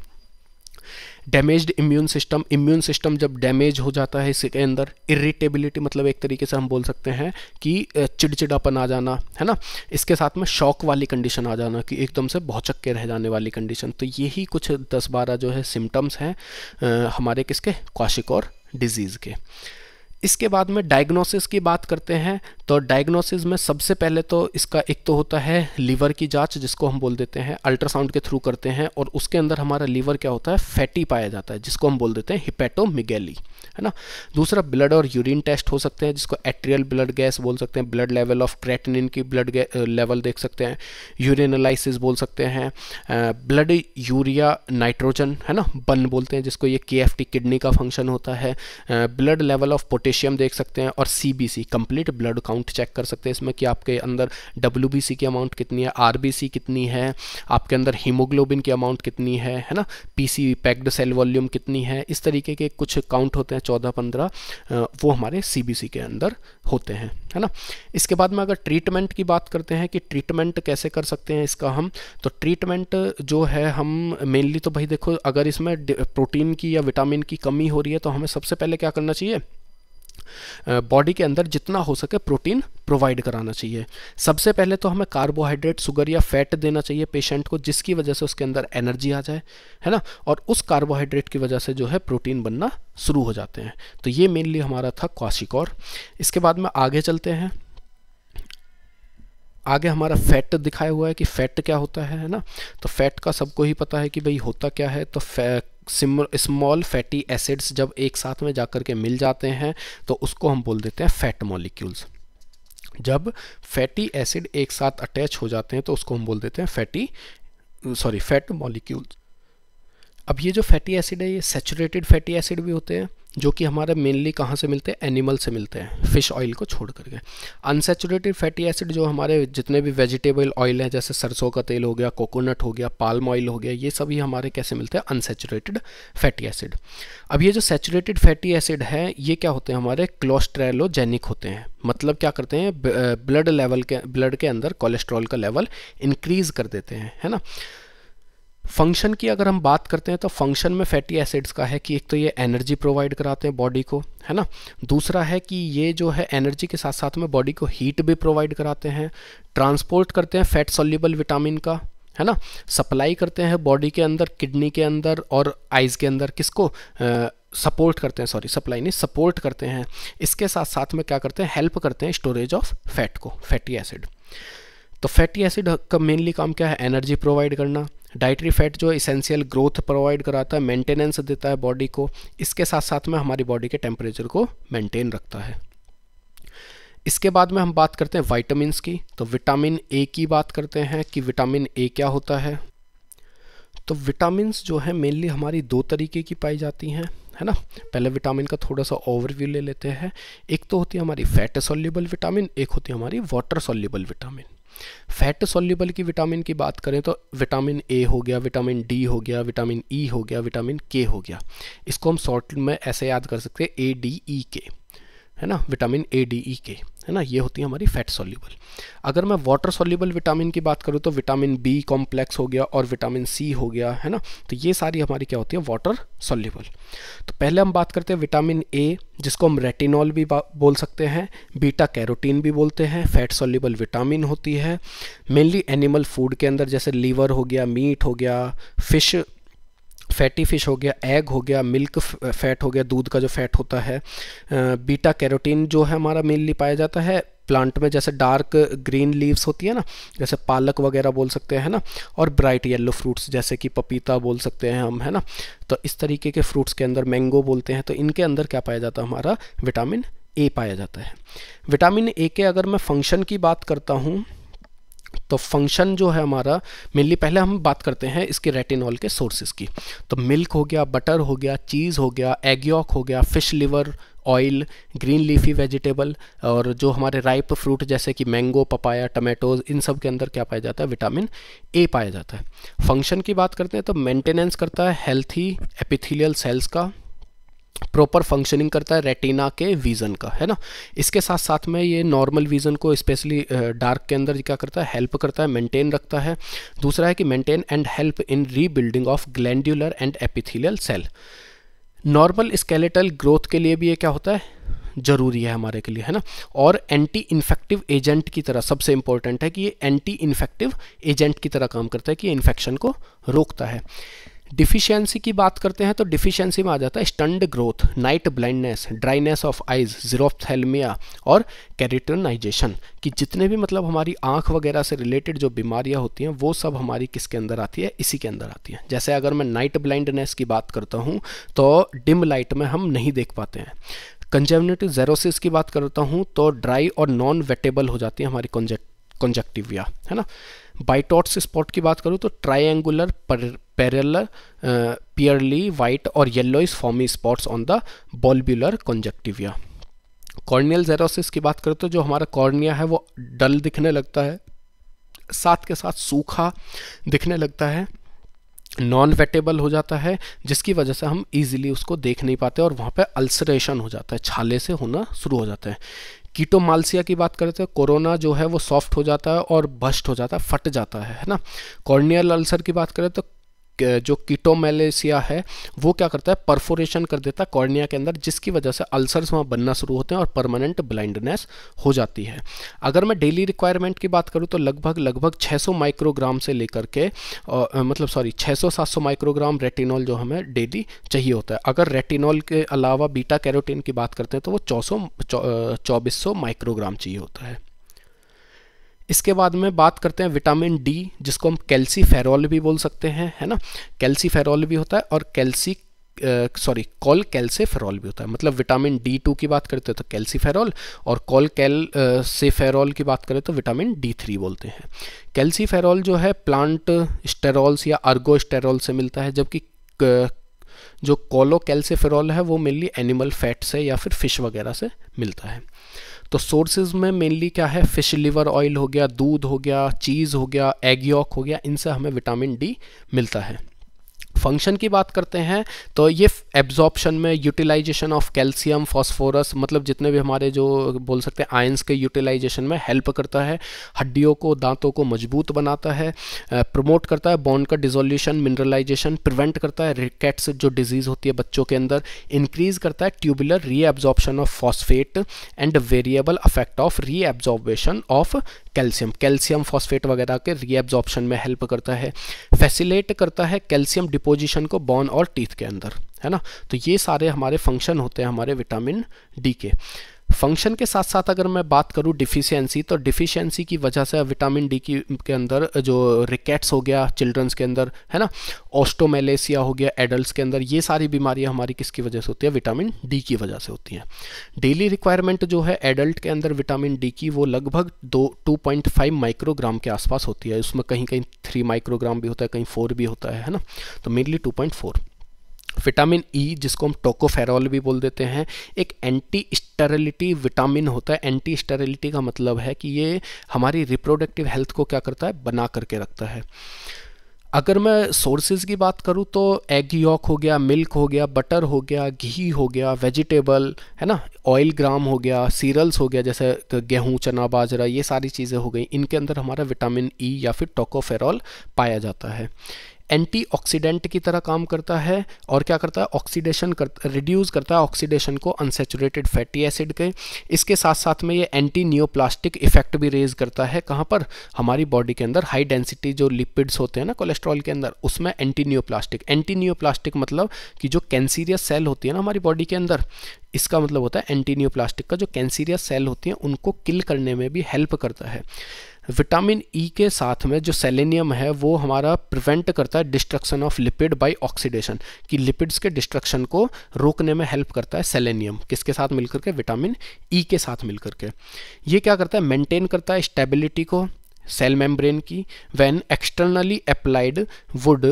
damaged immune system immune system जब डैमेज हो जाता है इसके अंदर इरिटेबिलिटी मतलब एक तरीके से हम बोल सकते हैं कि चिड़चिड़ापन आ जाना है ना इसके साथ में शॉक वाली कंडीशन आ जाना कि एकदम से भौचक के रह जाने वाली कंडीशन तो यही कुछ दस बारह जो है सिम्टम्स हैं हमारे किसके कौशिक और डिजीज़ के इसके बाद में डायग्नोसिस की बात करते हैं तो डायग्नोसिस में सबसे पहले तो इसका एक तो होता है लीवर की जांच जिसको हम बोल देते हैं अल्ट्रासाउंड के थ्रू करते हैं और उसके अंदर हमारा लीवर क्या होता है फैटी पाया जाता है जिसको हम बोल देते हैं हिपेटोमिगेली है ना दूसरा ब्लड और यूरिन टेस्ट हो सकते हैं जिसको एट्रियल ब्लड गैस बोल सकते हैं ब्लड लेवल ऑफ क्रेटनिन की ब्लड लेवल देख सकते हैं यूरिनलाइसिस बोल सकते हैं ब्लड यूरिया नाइट्रोजन है ना बन बोलते हैं जिसको ये के किडनी का फंक्शन होता है blood level of potassium potassium देख सकते हैं और C B C complete blood count check कर सकते हैं इसमें कि आपके अंदर डब्ल्यू बी सी की अमाउंट कितनी है आर बी सी कितनी है आपके अंदर हीमोग्लोबिन की अमाउंट कितनी है है ना P C packed cell volume कितनी है इस तरीके के कुछ काउंट होते हैं चौदह पंद्रह वो हमारे सी बी सी के अंदर होते हैं है ना इसके बाद में अगर ट्रीटमेंट की बात करते हैं कि ट्रीटमेंट कैसे कर सकते हैं इसका हम तो ट्रीटमेंट जो है हम मेनली तो भाई देखो अगर इसमें प्रोटीन की या विटामिन की कमी हो रही है तो हमें सबसे पहले क्या करना चाहिए बॉडी के अंदर जितना हो सके प्रोटीन प्रोवाइड कराना चाहिए सबसे पहले तो हमें कार्बोहाइड्रेट सुगर या फैट देना चाहिए पेशेंट को जिसकी वजह से उसके अंदर एनर्जी आ जाए है ना और उस कार्बोहाइड्रेट की वजह से जो है प्रोटीन बनना शुरू हो जाते हैं तो ये मेनली हमारा था और इसके बाद में आगे चलते हैं आगे हमारा फैट दिखाया हुआ है कि फैट क्या होता है है ना तो फैट का सबको ही पता है कि भाई होता क्या है तो स्मॉल फैटी एसिड्स जब एक साथ में जाकर के मिल जाते हैं तो उसको हम बोल देते हैं फैट मॉलिक्यूल्स जब फैटी एसिड एक साथ अटैच हो जाते हैं तो उसको हम बोल देते हैं फैटी सॉरी फैट मॉलिक्यूल्स अब ये जो फैटी एसिड है ये सेचुरेटेड फैटी एसिड भी होते हैं जो कि हमारे मेनली कहाँ से मिलते हैं एनिमल से मिलते हैं फिश ऑयल को छोड़ करके अनसेचुरेटेड फैटी एसिड जो हमारे जितने भी वेजिटेबल ऑयल हैं जैसे सरसों का तेल हो गया कोकोनट हो गया पाल्म ऑयल हो गया ये सभी हमारे कैसे मिलते हैं अनसेचुरेटेड फैटी एसिड अब ये जो सेचुरेटेड फैटी एसिड है ये क्या होते हैं हमारे क्लोस्ट्रेलोजेनिक होते हैं मतलब क्या करते हैं ब्लड लेवल के ब्लड के अंदर कोलेस्ट्रॉल का लेवल इंक्रीज़ कर देते हैं है ना फंक्शन की अगर हम बात करते हैं तो फंक्शन में फैटी एसिड्स का है कि एक तो ये एनर्जी प्रोवाइड कराते हैं बॉडी को है ना दूसरा है कि ये जो है एनर्जी के साथ साथ में बॉडी को हीट भी प्रोवाइड कराते हैं ट्रांसपोर्ट करते हैं फैट सोल्यूबल विटामिन का है ना सप्लाई करते हैं बॉडी के अंदर किडनी के अंदर और आइज़ के अंदर किसको सपोर्ट सपोर्ट करते हैं सॉरी सप्लाई नहीं सपोर्ट करते हैं इसके साथ साथ में क्या करते हैं हेल्प करते हैं स्टोरेज ऑफ फैट को फैटी एसिड तो फैटी एसिड का मेनली काम क्या है एनर्जी प्रोवाइड करना डाइटरी फैट जो इसेंशियल ग्रोथ प्रोवाइड कराता है मेंटेनेंस देता है बॉडी को इसके साथ साथ में हमारी बॉडी के टेम्परेचर को मेंटेन रखता है इसके बाद में हम बात करते हैं वाइटामस की तो विटामिन ए की बात करते हैं कि विटामिन ए क्या होता है तो विटामिन जो है मेनली हमारी दो तरीके की पाई जाती हैं है ना पहले विटामिन का थोड़ा सा ओवरव्यू ले लेते हैं एक तो होती है हमारी फैट सोल्यूबल विटामिन एक होती है हमारी water soluble vitamin fat soluble की विटामिन की बात करें तो विटामिन ए हो गया विटामिन डी हो गया विटामिन ई e हो गया विटामिन के हो गया इसको हम शॉर्ट में ऐसे याद कर सकते हैं ए डी ई के है ना विटामिन ए डी ई के है ना ये होती है हमारी फैट सॉल्यूबल अगर मैं वाटर सॉल्यूबल विटामिन की बात करूँ तो विटामिन बी कॉम्प्लेक्स हो गया और विटामिन सी हो गया है ना तो ये सारी हमारी क्या होती है वाटर सॉल्यूबल तो पहले हम बात करते हैं विटामिन ए जिसको हम रेटिनॉल भी बोल सकते हैं बीटा कैरोटीन भी बोलते हैं फैट सॉल्यूबल विटामिन होती है मेनली एनिमल फूड के अंदर जैसे लीवर हो गया मीट हो गया फिश फैटी फिश हो गया एग हो गया मिल्क फैट हो गया दूध का जो फैट होता है बीटा कैरोटीन जो है हमारा मेनली पाया जाता है प्लांट में जैसे डार्क ग्रीन लीव्स होती है ना जैसे पालक वगैरह बोल सकते हैं ना और ब्राइट येलो फ्रूट्स जैसे कि पपीता बोल सकते हैं हम है ना तो इस तरीके के फ्रूट्स के अंदर मैंगो बोलते हैं तो इनके अंदर क्या पाया जाता है हमारा विटामिन ए पाया जाता है विटामिन ए के अगर मैं फंक्शन की बात करता हूँ तो फंक्शन जो है हमारा मेनली पहले हम बात करते हैं इसके रेटिनॉल के सोर्सेज की तो मिल्क हो गया बटर हो गया चीज़ हो गया एग्योक हो गया fish liver oil green leafy vegetable और जो हमारे राइप फ्रूट जैसे कि मैंगो पपाया टमेटोज इन सब के अंदर क्या पाया जाता है विटामिन ए पाया जाता है फंक्शन की बात करते हैं तो मेंटेनेंस करता है हेल्थी एपिथेलियल सेल्स का प्रॉपर फंक्शनिंग करता है रेटिना के विज़न का है ना इसके साथ साथ में ये नॉर्मल विज़न को स्पेशली डार्क के अंदर क्या करता है हेल्प करता है मेंटेन रखता है दूसरा है कि maintain and help in rebuilding of glandular and epithelial cell normal skeletal growth के लिए भी ये क्या होता है ज़रूरी है हमारे के लिए है ना और एंटी इन्फेक्टिव एजेंट की तरह सबसे इंपॉर्टेंट है कि ये एंटी इन्फेक्टिव एजेंट की तरह काम करता है कि इन्फेक्शन को रोकता है डिफिशियंसी की बात करते हैं तो डिफिशियंसी में आ जाता है stunted growth night blindness dryness of eyes xerophthalmia और कैरेटनाइजेशन कि जितने भी मतलब हमारी आँख वगैरह से रिलेटेड जो बीमारियाँ होती हैं वो सब हमारी किसके अंदर आती है इसी के अंदर आती हैं जैसे अगर मैं नाइट ब्लाइंडनेस की बात करता हूँ तो डिम लाइट में हम नहीं देख पाते हैं कंजेवनेटिव जेरोसिस की बात करता हूँ तो ड्राई और नॉन वेटेबल हो जाती है हमारी कंजेक्टिविया है ना बाइटॉट्स स्पॉट की बात करूँ तो ट्राइंगुलर पैरलर पियरली वाइट और yellow is foamy spots on the bulbar conjunctiva corneal xerosis की बात करें तो जो हमारा कॉर्निया है वो डल दिखने लगता है साथ के साथ सूखा दिखने लगता है नॉन वेटेबल हो जाता है जिसकी वजह से हम इजीली उसको देख नहीं पाते और वहाँ पे अल्सरेशन हो जाता है छाले से होना शुरू हो जाता है कीटोमालसिया की बात करते हैं तो कोरोना जो है वो सॉफ्ट हो जाता है और बस्ट हो जाता है फट जाता है है ना कॉर्नियल अल्सर की बात करें तो जो कीटोमेलेसिया है वो क्या करता है परफोरेशन कर देता है कॉर्निया के अंदर जिसकी वजह से अल्सर्स वहाँ बनना शुरू होते हैं और परमानेंट ब्लाइंडनेस हो जाती है अगर मैं डेली रिक्वायरमेंट की बात करूँ तो लगभग लगभग 600 माइक्रोग्राम से लेकर के आ, मतलब सॉरी 600-700 माइक्रोग्राम रेटिनॉल जो हमें डेली चाहिए होता है अगर रेटिनॉल के अलावा बीटा कैरोटीन की बात करते हैं तो वो चौसौ चौबीस माइक्रोग्राम चाहिए होता है इसके बाद में बात करते हैं विटामिन डी जिसको हम कैल्सी फेरोल भी बोल सकते हैं है ना कैल्सी फेरोल भी होता है और कैल्सी सॉरी कॉल कैल्सेफेरॉल भी होता है मतलब विटामिन डी टू की बात करते हैं तो कैल्सीफेरॉल और कॉल कैल सेफेरॉल की बात करें तो विटामिन डी थ्री बोलते हैं कैल्सीफेरॉल जो है प्लांट स्टेरॉल्स या अर्गो स्टेरॉल से मिलता है जबकि जो कॉलो कैल्सीफेरॉल है वो मेनली एनिमल फैट से या फिर फिश वगैरह से मिलता है तो सोर्सेज में मेनली क्या है फिश लिवर ऑयल हो गया दूध हो गया चीज़ हो गया एग योक हो गया इनसे हमें विटामिन डी मिलता है फंक्शन की बात करते हैं तो ये एब्जॉर्प्शन में यूटिलाइजेशन ऑफ कैल्शियम फॉस्फोरस मतलब जितने भी हमारे जो बोल सकते हैं आयंस के यूटिलाइजेशन में हेल्प करता है हड्डियों को दांतों को मजबूत बनाता है प्रमोट करता है बॉन्ड का डिजोल्यूशन मिनरलाइजेशन प्रिवेंट करता है रिकेट्स जो डिजीज़ होती है बच्चों के अंदर इंक्रीज करता है tubular reabsorption of phosphate and variable effect of reabsorption of calcium calcium phosphate वगैरह के रीएब्जॉर्प्शन में हेल्प करता है फैसिलेट करता है कैल्शियम डिपोजिशन को बॉन और टीथ के अंदर है ना तो ये सारे हमारे फंक्शन होते हैं हमारे विटामिन डी के फंक्शन के साथ साथ अगर मैं बात करूँ डिफिशियंसी तो डिफिशियंसी की वजह से विटामिन डी की के अंदर जो रिकेट्स हो गया चिल्ड्रंस के अंदर है ना ऑस्टोमेलेसिया हो गया एडल्ट के अंदर ये सारी बीमारियाँ हमारी किसकी वजह से होती है विटामिन डी की वजह से होती हैं डेली रिक्वायरमेंट जो है एडल्ट के अंदर विटामिन डी की वो लगभग दो टू पॉइंट फाइव माइक्रोग्राम के आसपास होती है उसमें कहीं कहीं थ्री माइक्रोग्राम भी होता है कहीं फोर भी होता है है ना तो mainly two point four vitamin E e, जिसको हम टोकोफेरॉल भी बोल देते हैं एक एंटी स्टेरिलिटी विटामिन होता है एंटी स्टेरिलिटी का मतलब है कि ये हमारी रिप्रोडक्टिव हेल्थ को क्या करता है बना करके रखता है अगर मैं सोर्सेज की बात करूँ तो एग यॉक हो गया मिल्क हो गया बटर हो गया घी हो गया वेजिटेबल है ना ऑयल ग्राम हो गया सीरल्स हो गया जैसे गेहूँ चना बाजरा ये सारी चीज़ें हो गई इनके अंदर हमारा विटामिन ई e या फिर टोकोफेरॉल पाया जाता है एंटीऑक्सीडेंट की तरह काम करता है और क्या करता है ऑक्सीडेशन कर रिड्यूस करता है ऑक्सीडेशन को अनसेचुरेटेड फैटी एसिड के इसके साथ साथ में ये एंटी नियोप्लास्टिक इफेक्ट भी रेज करता है कहाँ पर हमारी बॉडी के अंदर हाई डेंसिटी जो लिपिड्स होते हैं ना कोलेस्ट्रॉल के अंदर उसमें एंटी न्योप्लास्टिक एंटी नियोप्लास्टिक मतलब कि जो कैंसीरियस सेल होती है ना हमारी बॉडी के अंदर इसका मतलब होता है एंटी नियोप्लास्टिक का जो कैंसीरियस सेल होती हैं उनको किल करने में भी हेल्प करता है विटामिन ई e के साथ में जो सेलेनियम है वो हमारा प्रिवेंट करता है destruction of lipid by oxidation कि लिपिड्स के डिस्ट्रक्शन को रोकने में हेल्प करता है सेलेनियम किसके साथ मिलकर के विटामिन ई e के साथ मिलकर के ये क्या करता है मेंटेन करता है स्टेबिलिटी को सेल मेम्ब्रेन की when externally applied would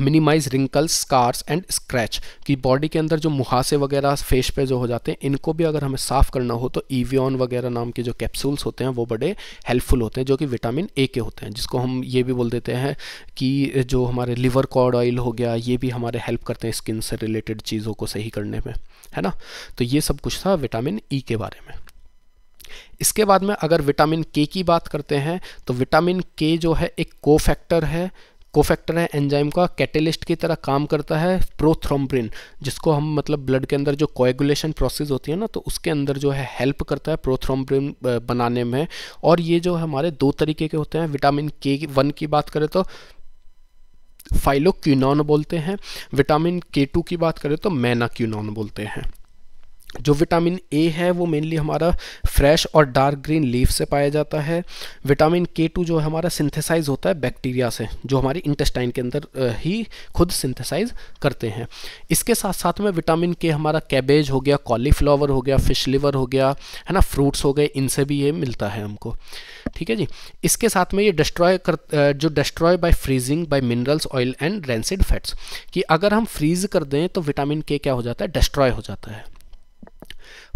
minimise wrinkles scars and scratch कि बॉडी के अंदर जो मुहासे वगैरह फेस पे जो हो जाते हैं इनको भी अगर हमें साफ़ करना हो तो ईवियन वगैरह नाम के जो कैप्सूल्स होते हैं वो बड़े हेल्पफुल होते हैं जो कि विटामिन ए के होते हैं जिसको हम ये भी बोल देते हैं कि जो हमारे लिवर कॉड ऑयल हो गया ये भी हमारे हेल्प करते हैं स्किन से रिलेटेड चीज़ों को सही करने में है ना तो ये सब कुछ था विटामिन ई e के बारे में इसके बाद में अगर विटामिन के की बात करते हैं तो विटामिन के जो है एक कोफैक्टर है कोफैक्टर है एंजाइम का कैटेलिस्ट की तरह काम करता है प्रोथ्रोम्ब्रिन जिसको हम मतलब ब्लड के अंदर जो कोएगुलेशन प्रोसेस होती है ना तो उसके अंदर जो है हेल्प करता है प्रोथ्रोम्ब्रिन बनाने में और ये जो हमारे दो तरीके के होते हैं विटामिन के वन की बात करें तो फाइलोक्यूनॉन बोलते हैं विटामिन के टू की बात करें तो मैनाक्यूनॉन बोलते हैं जो विटामिन ए है वो मेनली हमारा फ्रेश और डार्क ग्रीन लीफ से पाया जाता है विटामिन के टू जो हमारा सिंथेसाइज होता है बैक्टीरिया से जो हमारी इंटेस्टाइन के अंदर ही खुद सिंथेसाइज करते हैं इसके साथ साथ में विटामिन के हमारा कैबेज हो गया कॉलीफ्लावर हो गया फिश लिवर हो गया है ना फ्रूट्स हो गए इनसे भी ये मिलता है हमको ठीक है जी इसके साथ में ये डिस्ट्रॉय कर जो destroy by freezing by minerals oil and rancid fats कि अगर हम फ्रीज कर दें तो विटामिन के क्या हो जाता है डिस्ट्रॉय हो जाता है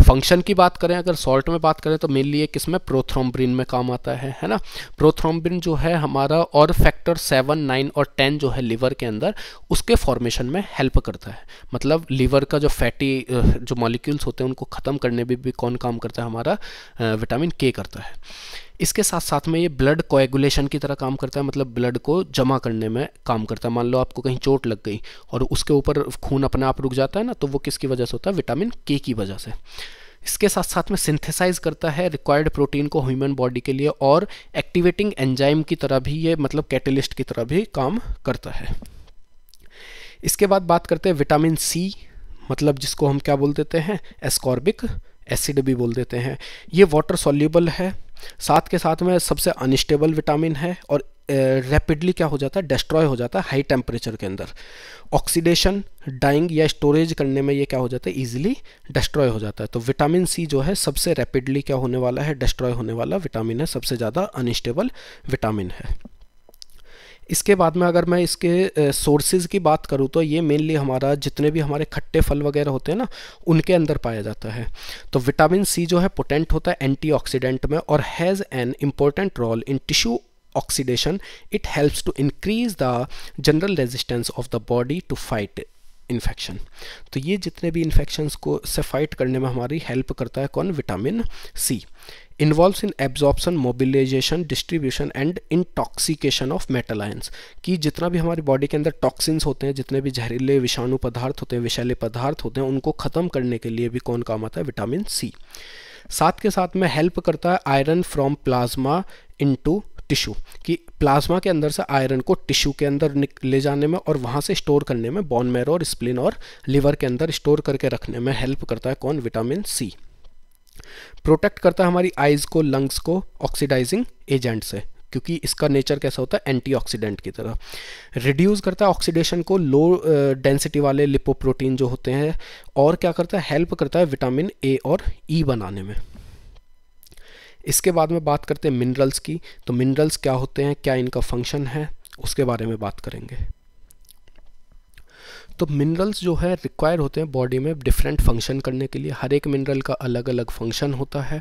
फंक्शन की बात करें अगर सॉल्ट में बात करें तो मेनली ये किस में प्रोथ्रोम्ब्रिन में काम आता है है ना प्रोथ्रोम्ब्रिन जो है हमारा और फैक्टर सेवन नाइन और टेन जो है लीवर के अंदर उसके फॉर्मेशन में हेल्प करता है मतलब लीवर का जो फैटी जो मॉलिक्यूल्स होते हैं उनको ख़त्म करने में भी, भी कौन काम करता है हमारा विटामिन के करता है इसके साथ साथ में ये ब्लड कोएगुलेशन की तरह काम करता है मतलब ब्लड को जमा करने में काम करता है मान लो आपको कहीं चोट लग गई और उसके ऊपर खून अपने आप रुक जाता है ना तो वो किसकी वजह से होता है विटामिन के की वजह से इसके साथ साथ में सिंथेसाइज करता है रिक्वायर्ड प्रोटीन को ह्यूमन बॉडी के लिए और एक्टिवेटिंग एंजाइम की तरह भी ये मतलब कैटलिस्ट की तरह भी काम करता है इसके बाद बात करते हैं विटामिन सी मतलब जिसको हम क्या बोल देते हैं एस्कॉर्बिक एसिड भी बोल देते हैं ये वाटर सॉल्यूबल है साथ के साथ में सबसे अनस्टेबल विटामिन है और रैपिडली क्या हो जाता है डिस्ट्रॉय हो जाता है हाई टेम्परेचर के अंदर ऑक्सीडेशन डाइंग या स्टोरेज करने में ये क्या हो जाता है इजीली डिस्ट्रॉय हो जाता है तो विटामिन सी जो है सबसे रैपिडली क्या होने वाला है डिस्ट्रॉय होने वाला विटामिन है सबसे ज़्यादा अनस्टेबल विटामिन है इसके बाद में अगर मैं इसके सोर्सेज की बात करूँ तो ये मेनली हमारा जितने भी हमारे खट्टे फल वगैरह होते हैं ना उनके अंदर पाया जाता है तो विटामिन सी जो है पोटेंट होता है एंटीऑक्सीडेंट में और has an important role in tissue oxidation it helps to increase the general resistance of the body to fight infection तो ये जितने भी इन्फेक्शन को से फाइट करने में हमारी हेल्प करता है कौन vitamin C involve in absorption mobilisation distribution and intoxication of metal ions कि जितना भी हमारी बॉडी के अंदर टॉक्सिन्स होते हैं जितने भी जहरीले विषाणु पदार्थ होते हैं विषैले पदार्थ होते हैं उनको ख़त्म करने के लिए भी कौन काम आता है विटामिन सी साथ के साथ में हेल्प करता है iron from plasma into tissue कि प्लाज्मा के अंदर से आयरन को टिश्यू के अंदर ले जाने में और वहाँ से स्टोर करने में बॉन मैरो और स्प्लिन और लिवर के अंदर स्टोर करके रखने में हेल्प करता है कौन विटामिन सी प्रोटेक्ट करता है हमारी आइज़ को लंग्स को ऑक्सीडाइजिंग एजेंट से क्योंकि इसका नेचर कैसा होता है एंटीऑक्सीडेंट की तरह रिड्यूस करता है ऑक्सीडेशन को लो डेंसिटी वाले लिपोप्रोटीन जो होते हैं और क्या करता है हेल्प करता है विटामिन ए और ई e बनाने में इसके बाद में बात करते हैं मिनरल्स की तो मिनरल्स क्या होते हैं क्या इनका फंक्शन है उसके बारे में बात करेंगे तो मिनरल्स जो है रिक्वायर होते हैं बॉडी में डिफरेंट फंक्शन करने के लिए हर एक मिनरल का अलग अलग फंक्शन होता है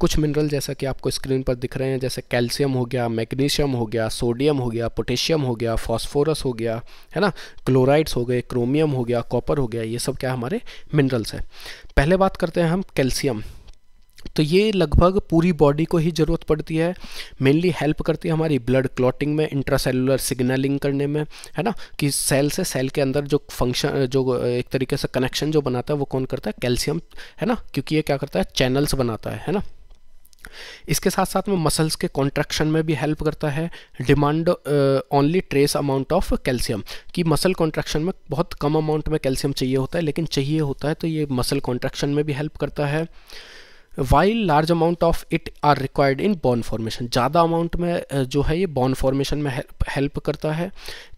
कुछ मिनरल जैसा कि आपको स्क्रीन पर दिख रहे हैं जैसे कैल्शियम हो गया मैग्नीशियम हो गया सोडियम हो गया पोटेशियम हो गया फॉस्फोरस हो गया है ना क्लोराइड्स हो गए क्रोमियम हो गया कॉपर हो गया ये सब क्या हमारे मिनरल्स हैं पहले बात करते हैं हम कैल्शियम तो ये लगभग पूरी बॉडी को ही ज़रूरत पड़ती है मेनली हेल्प करती है हमारी ब्लड क्लॉटिंग में इंट्रासेलुलर सिग्नलिंग करने में है ना कि सेल से सेल के अंदर जो फंक्शन जो एक तरीके से कनेक्शन जो बनाता है वो कौन करता है कैल्शियम है ना क्योंकि ये क्या करता है चैनल्स बनाता है है ना इसके साथ साथ में मसल्स के कॉन्ट्रैक्शन में भी हेल्प करता है demand only trace amount of calcium कि मसल कॉन्ट्रैक्शन में बहुत कम अमाउंट में कैल्शियम चाहिए होता है लेकिन चाहिए होता है तो ये मसल कॉन्ट्रैक्शन में भी हेल्प करता है while large amount of it are required in bone formation ज़्यादा अमाउंट में जो है ये बॉन फॉर्मेशन में हेल्प करता है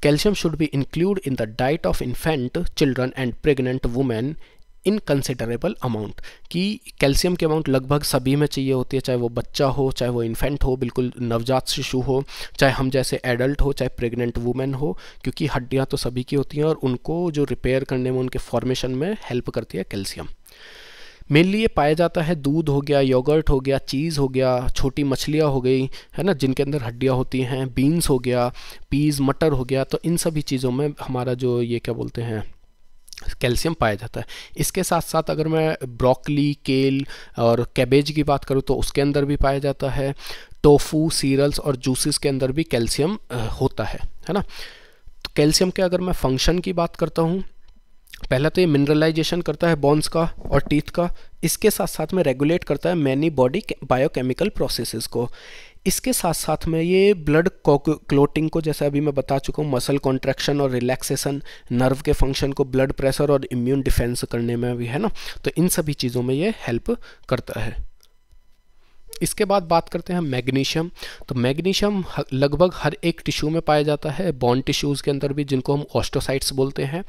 calcium should be include in the diet of infant children and pregnant women in considerable amount कि कैल्शियम के अमाउंट लगभग सभी में चाहिए होती है चाहे वो बच्चा हो चाहे वो इन्फेंट हो बिल्कुल नवजात शिशु हो चाहे हम जैसे एडल्ट हो चाहे प्रेग्नेंट वुमेन हो क्योंकि हड्डियाँ तो सभी की होती हैं और उनको जो रिपेयर करने में उनके फॉर्मेशन में हेल्प करती है कैल्शियम मेनली ये पाया जाता है दूध हो गया योगर्ट हो गया चीज़ हो गया छोटी मछलियाँ हो गई है ना जिनके अंदर हड्डियाँ होती हैं बीन्स हो गया पीज़ मटर हो गया तो इन सभी चीज़ों में हमारा जो ये क्या बोलते हैं कैल्शियम पाया जाता है इसके साथ साथ अगर मैं ब्रोकली केल और कैबेज की बात करूँ तो उसके अंदर भी पाया जाता है टोफू सीरल्स और जूसेस के अंदर भी कैल्शियम होता है है ना तो कैल्शियम के अगर मैं फंक्शन की बात करता हूँ पहला तो ये मिनरलाइजेशन करता है बॉन्स का और टीथ का इसके साथ साथ में रेगुलेट करता है मैनी बॉडी बायोकेमिकल प्रोसेसेस को इसके साथ साथ में ये ब्लड क्लोटिंग को जैसे अभी मैं बता चुका हूँ मसल कॉन्ट्रैक्शन और रिलैक्सेशन नर्व के फंक्शन को ब्लड प्रेशर और इम्यून डिफेंस करने में भी है ना तो इन सभी चीज़ों में ये हेल्प करता है इसके बाद बात करते हैं मैग्नीशियम तो मैग्नीशियम लगभग हर एक टिश्यू में पाया जाता है बॉन्ड टिश्यूज़ के अंदर भी जिनको हम ऑस्टोसाइट्स बोलते हैं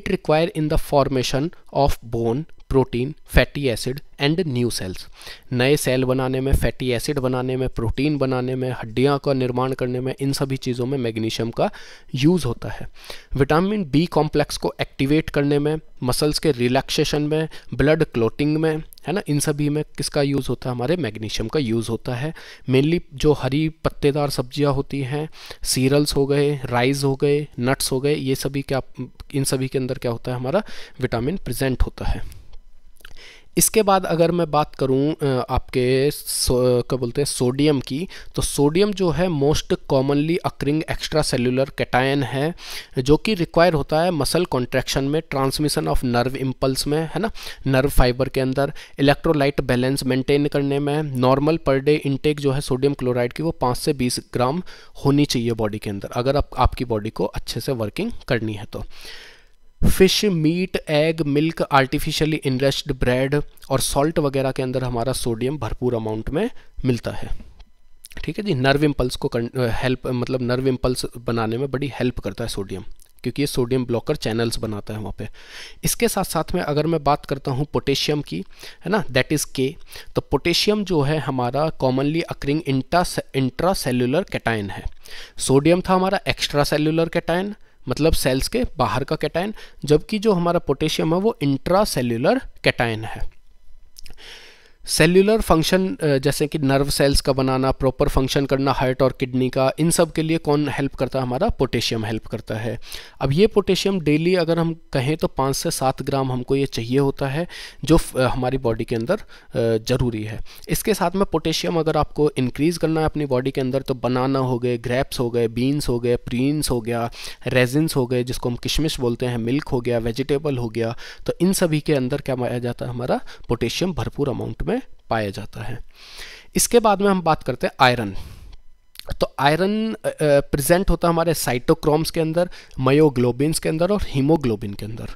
it require in the formation of bone protein fatty acid and new cells नए सेल बनाने में फैटी एसिड बनाने में प्रोटीन बनाने में हड्डियाँ का निर्माण करने में इन सभी चीज़ों में मैग्नीशियम का यूज़ होता है विटामिन बी कॉम्प्लेक्स को एक्टिवेट करने में मसल्स के रिलैक्सेशन में ब्लड क्लोटिंग में है ना इन सभी में किसका यूज़ होता है हमारे मैग्नीशियम का यूज़ होता है मेनली जो हरी पत्तेदार सब्जियाँ होती हैं सीरल्स हो गए राइस हो गए नट्स हो गए ये सभी क्या इन सभी के अंदर क्या होता है हमारा विटामिन प्रजेंट होता है इसके बाद अगर मैं बात करूं आपके क्या बोलते हैं सोडियम की तो सोडियम जो है most commonly occurring extra cellular cation है जो कि रिक्वायर होता है मसल कॉन्ट्रैक्शन में ट्रांसमिशन ऑफ नर्व इम्पल्स में है ना नर्व फाइबर के अंदर इलेक्ट्रोलाइट बैलेंस मेंटेन करने में नॉर्मल पर डे इनटेक जो है सोडियम क्लोराइड की वो पाँच से बीस ग्राम होनी चाहिए बॉडी के अंदर अगर आप, आपकी बॉडी को अच्छे से वर्किंग करनी है तो fish meat egg milk artificially induced bread और सॉल्ट वगैरह के अंदर हमारा सोडियम भरपूर अमाउंट में मिलता है ठीक है जी नर्व इम्पल्स को हेल्प मतलब नर्व इम्पल्स बनाने में बड़ी हेल्प करता है सोडियम क्योंकि ये सोडियम ब्लॉकर चैनल्स बनाता है वहाँ पे इसके साथ साथ में अगर मैं बात करता हूँ पोटेशियम की है ना दैट इज़ के तो पोटेशियम जो है हमारा commonly occurring intra intra cation है सोडियम था हमारा एक्स्ट्रा सेल्युलर कैटाइन मतलब सेल्स के बाहर का कैटाइन जबकि जो हमारा पोटेशियम है वो इंट्रा सेल्यूलर कैटाइन है सेल्यूलर फंक्शन जैसे कि नर्व सेल्स का बनाना प्रॉपर फंक्शन करना हार्ट और किडनी का इन सब के लिए कौन हेल्प करता है हमारा पोटेशियम हेल्प करता है अब ये पोटेशियम डेली अगर हम कहें तो पाँच से सात ग्राम हमको ये चाहिए होता है जो हमारी बॉडी के अंदर ज़रूरी है इसके साथ में पोटेशियम अगर आपको इंक्रीज़ करना है अपनी बॉडी के अंदर तो बनाना हो गए ग्रैप्स हो गए बीन्स हो गए प्रीन्स हो गया रेजिन्स हो गए जिसको हम किशमिश बोलते हैं मिल्क हो गया वेजिटेबल हो गया तो इन सभी के अंदर क्या माया जाता है हमारा पोटेशियम भरपूर अमाउंट में पाया जाता है इसके बाद में हम बात करते हैं आयरन तो आयरन प्रेजेंट होता है हमारे साइटोक्रोम्स के अंदर मायोग्लोबिन्स के अंदर और हीमोग्लोबिन के अंदर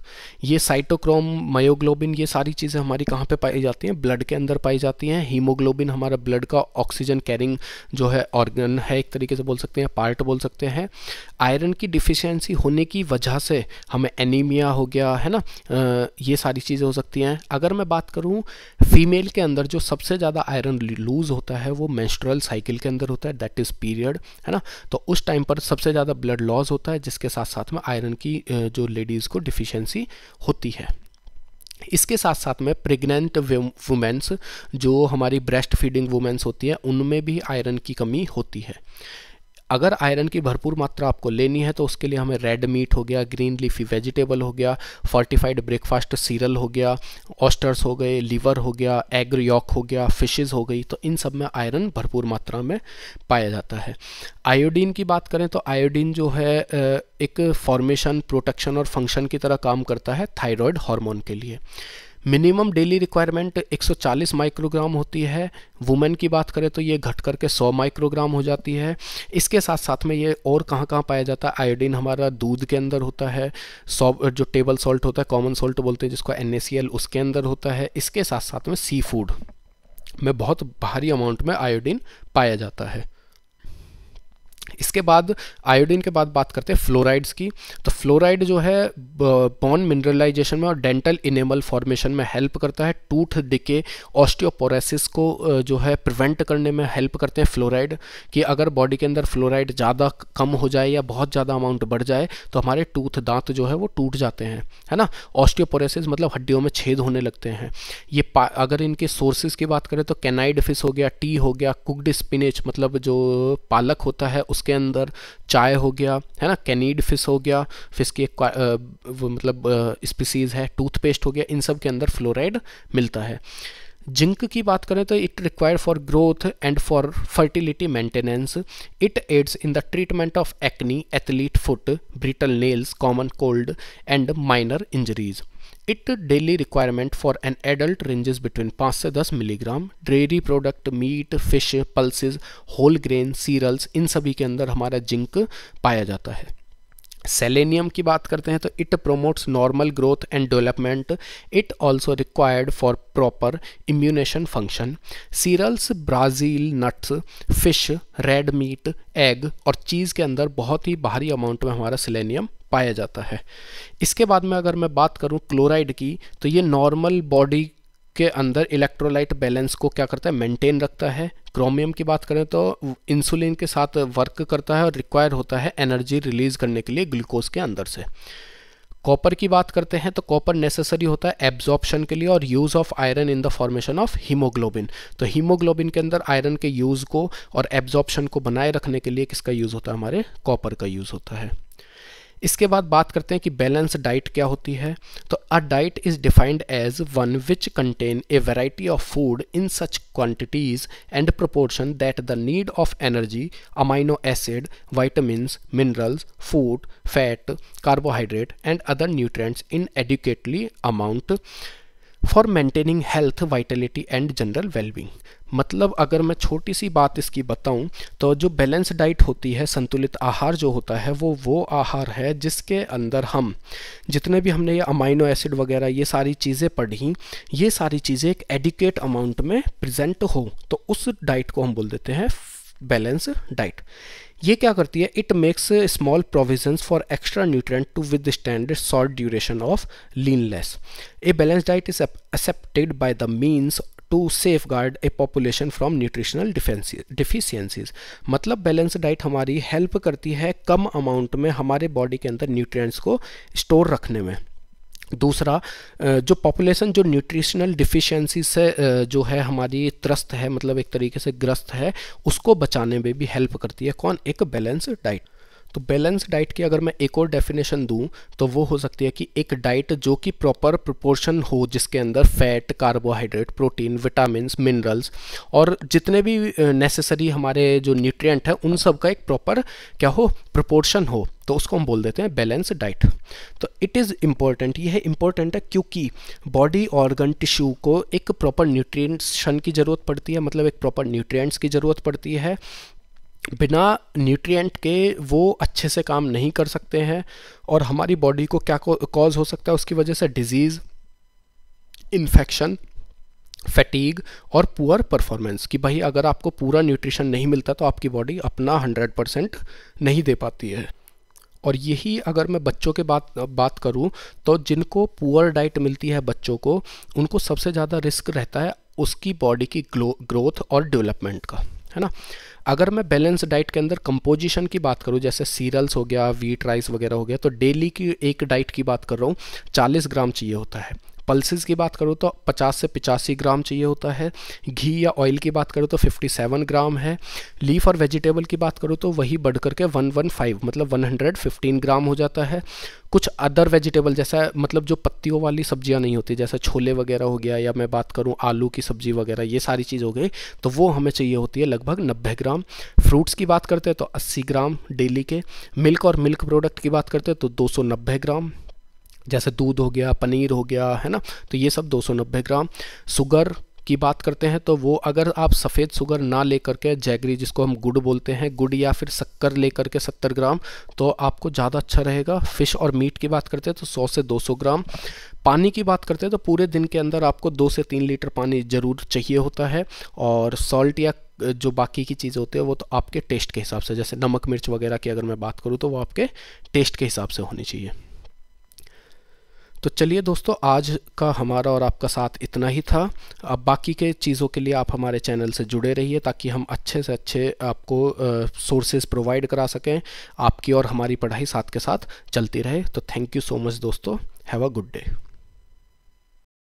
ये साइटोक्रोम मायोग्लोबिन ये सारी चीज़ें हमारी कहाँ पे पाई जाती हैं ब्लड के अंदर पाई जाती हैं हीमोग्लोबिन हमारा ब्लड का ऑक्सीजन कैरिंग जो है ऑर्गन है एक तरीके से बोल सकते हैं पार्ट बोल सकते हैं आयरन की डिफिशेंसी होने की वजह से हमें एनीमिया हो गया है ना ये सारी चीज़ें हो सकती हैं अगर मैं बात करूँ फीमेल के अंदर जो सबसे ज़्यादा आयरन लूज़ होता है वो मैंस्ट्रल साइकिल के अंदर होता है दैट इज़ पीरियड है ना तो उस टाइम पर सबसे ज़्यादा ब्लड लॉस होता है जिसके साथ साथ में आयरन की जो लेडीज़ को डिफिशेंसी होती है इसके साथ साथ में प्रेग्नेंट वुमेंस जो हमारी ब्रेस्ट फीडिंग वुमेंस होती है उनमें भी आयरन की कमी होती है अगर आयरन की भरपूर मात्रा आपको लेनी है तो उसके लिए हमें रेड मीट हो गया ग्रीन लीफी वेजिटेबल हो गया फर्टिफाइड ब्रेकफास्ट सीरल हो गया ऑस्टर्स हो गए लीवर हो गया एग यॉक हो गया फिशेज हो गई तो इन सब में आयरन भरपूर मात्रा में पाया जाता है आयोडीन की बात करें तो आयोडीन जो है एक फॉर्मेशन प्रोटेक्शन और फंक्शन की तरह काम करता है थायरॉयड हार्मोन के लिए मिनिमम डेली रिक्वायरमेंट 140 माइक्रोग्राम होती है वुमेन की बात करें तो ये घट करके 100 माइक्रोग्राम हो जाती है इसके साथ साथ में ये और कहाँ कहाँ पाया जाता है आयोडीन हमारा दूध के अंदर होता है जो टेबल सॉल्ट होता है कॉमन सॉल्ट बोलते हैं जिसको एन उसके अंदर होता है इसके साथ साथ में सी फूड में बहुत भारी अमाउंट में आयोडीन पाया जाता है इसके बाद आयोडीन के बाद बात करते हैं फ्लोराइड्स की तो फ्लोराइड जो है बॉन मिनरलाइजेशन में और डेंटल इनेमल फॉर्मेशन में हेल्प करता है टूथ डिके ऑस्टियोपोरेसिस को जो है प्रिवेंट करने में हेल्प करते हैं फ्लोराइड कि अगर बॉडी के अंदर फ्लोराइड ज़्यादा कम हो जाए या बहुत ज़्यादा अमाउंट बढ़ जाए तो हमारे टूथ दांत जो है वो टूट जाते हैं है ना ऑस्टियोपोरेसिस मतलब हड्डियों में छेद होने लगते हैं ये अगर इनके सोर्सेज की बात करें तो कैनाइड फिश हो गया टी हो गया कुकड स्पिनेच मतलब जो पालक होता है उसके इसके अंदर चाय हो गया है ना कैनीड फिश हो गया फिश की एक आ, वो मतलब स्पीसीज़ है टूथपेस्ट हो गया इन सब के अंदर फ्लोराइड मिलता है जिंक की बात करें तो it required for growth and for fertility maintenance it aids in the treatment of acne athlete foot brittle nails common cold and minor injuries it daily requirement for an adult ranges between 5 से 10 milligram dairy product meat fish pulses whole grain cereals इन सभी के अंदर हमारा zinc पाया जाता है selenium की बात करते हैं तो it promotes normal growth and development it also required for proper immunisation function cereals Brazil nuts fish red meat egg और चीज़ के अंदर बहुत ही भारी अमाउंट में हमारा सेलेनियम पाया जाता है इसके बाद में अगर मैं बात करूं क्लोराइड की तो ये नॉर्मल बॉडी के अंदर इलेक्ट्रोलाइट बैलेंस को क्या करता है मेंटेन रखता है क्रोमियम की बात करें तो इंसुलिन के साथ वर्क करता है और रिक्वायर होता है एनर्जी रिलीज करने के लिए ग्लूकोज के अंदर से कॉपर की बात करते हैं तो कॉपर नेसेसरी होता है एब्जॉर्प्शन के लिए और use of iron in the formation of haemoglobin तो हीमोग्लोबिन के अंदर आयरन के यूज़ को और एब्जॉर्प्शन को बनाए रखने के लिए किसका यूज़ होता है हमारे कॉपर का यूज़ होता है इसके बाद बात करते हैं कि बैलेंस डाइट क्या होती है तो a diet is defined as one which contain a variety of food in such quantities and proportion that the need of energy amino acid vitamins minerals food fat carbohydrate and other nutrients in adequately amount for maintaining health vitality and general wellbeing मतलब अगर मैं छोटी सी बात इसकी बताऊं तो जो balance diet होती है संतुलित आहार जो होता है वो वो आहार है जिसके अंदर हम जितने भी हमने ये अमाइनो एसिड वगैरह ये सारी चीज़ें पढ़ी ये सारी चीज़ें एक एडिकेट अमाउंट में प्रजेंट हो तो उस डाइट को हम बोल देते हैं बैलेंस डाइट ये क्या करती है it makes small provisions for extra nutrient to with standard short duration of leanness a balance diet is accepted by the means to safeguard a population from nutritional deficiencies मतलब balance diet हमारी help करती है कम amount में हमारे body के अंदर nutrients को store रखने में दूसरा जो पॉपुलेशन जो न्यूट्रिशनल डिफिशिएंसी से जो है हमारी त्रस्त है मतलब एक तरीके से ग्रस्त है उसको बचाने में भी हेल्प करती है कौन एक बैलेंस डाइट तो बैलेंस डाइट की अगर मैं एक और डेफिनेशन दूँ तो वो हो सकती है कि एक डाइट जो कि प्रॉपर प्रोपोर्शन हो जिसके अंदर fat carbohydrate protein vitamin minerals और जितने भी नेसेसरी हमारे जो न्यूट्रिएंट हैं उन सब का एक प्रॉपर क्या हो प्रोपोर्शन हो तो उसको हम बोल देते हैं बैलेंस डाइट तो इट इज़ इम्पॉर्टेंट यह इम्पॉर्टेंट है क्योंकि बॉडी ऑर्गन टिश्यू को एक प्रॉपर न्यूट्रिएशन की ज़रूरत पड़ती है मतलब एक प्रॉपर न्यूट्रिएंट्स की ज़रूरत पड़ती है बिना न्यूट्रिएंट के वो अच्छे से काम नहीं कर सकते हैं और हमारी बॉडी को क्या कॉज हो सकता है उसकी वजह से डिजीज़ इन्फेक्शन फैटीग और पुअर परफॉर्मेंस कि भाई अगर आपको पूरा न्यूट्रिशन नहीं मिलता तो आपकी बॉडी अपना हंड्रेड परसेंट नहीं दे पाती है और यही अगर मैं बच्चों के बात बात करूं तो जिनको पुअर डाइट मिलती है बच्चों को उनको सबसे ज़्यादा रिस्क रहता है उसकी बॉडी की ग्रोथ और डेवलपमेंट का है ना अगर मैं बैलेंस डाइट के अंदर कंपोजिशन की बात करूँ जैसे सीरल्स हो गया वीट राइस वगैरह हो गया तो डेली की एक डाइट की बात कर रहा हूँ चालीस ग्राम चाहिए होता है पल्सेस की बात करूँ तो 50 से पिचासी ग्राम चाहिए होता है घी या ऑयल की बात करूँ तो 57 ग्राम है लीफ और वेजिटेबल की बात करूँ तो वही बढ़ करके 115 मतलब 115 ग्राम हो जाता है कुछ अदर वेजिटेबल जैसा मतलब जो पत्तियों वाली सब्जियां नहीं होती जैसे छोले वगैरह हो गया या मैं बात करूं आलू की सब्जी वगैरह ये सारी चीज़ हो गई तो वो हमें चाहिए होती है लगभग नब्बे ग्राम फ्रूट्स की बात करते हैं तो अस्सी ग्राम डेली के मिल्क और मिल्क प्रोडक्ट की बात करते हैं तो दो ग्राम जैसे दूध हो गया पनीर हो गया है ना तो ये सब दो ग्राम शुगर की बात करते हैं तो वो अगर आप सफ़ेद शुगर ना ले करके जैगरी जिसको हम गुड़ बोलते हैं गुड़ या फिर शक्कर ले करके सत्तर ग्राम तो आपको ज़्यादा अच्छा रहेगा फ़िश और मीट की बात करते हैं तो सौ से दो सौ ग्राम पानी की बात करते हैं तो पूरे दिन के अंदर आपको दो से तीन लीटर पानी ज़रूर चाहिए होता है और सॉल्ट या जो बाकी की चीज़ें होती है वो तो आपके टेस्ट के हिसाब से जैसे नमक मिर्च वगैरह की अगर मैं बात करूँ तो वो आपके टेस्ट के हिसाब से होनी चाहिए तो चलिए दोस्तों आज का हमारा और आपका साथ इतना ही था अब बाकी के चीज़ों के लिए आप हमारे चैनल से जुड़े रहिए ताकि हम अच्छे से अच्छे आपको सोर्सेज प्रोवाइड करा सकें आपकी और हमारी पढ़ाई साथ के साथ चलती रहे तो थैंक यू सो मच दोस्तों हैव अ गुड डे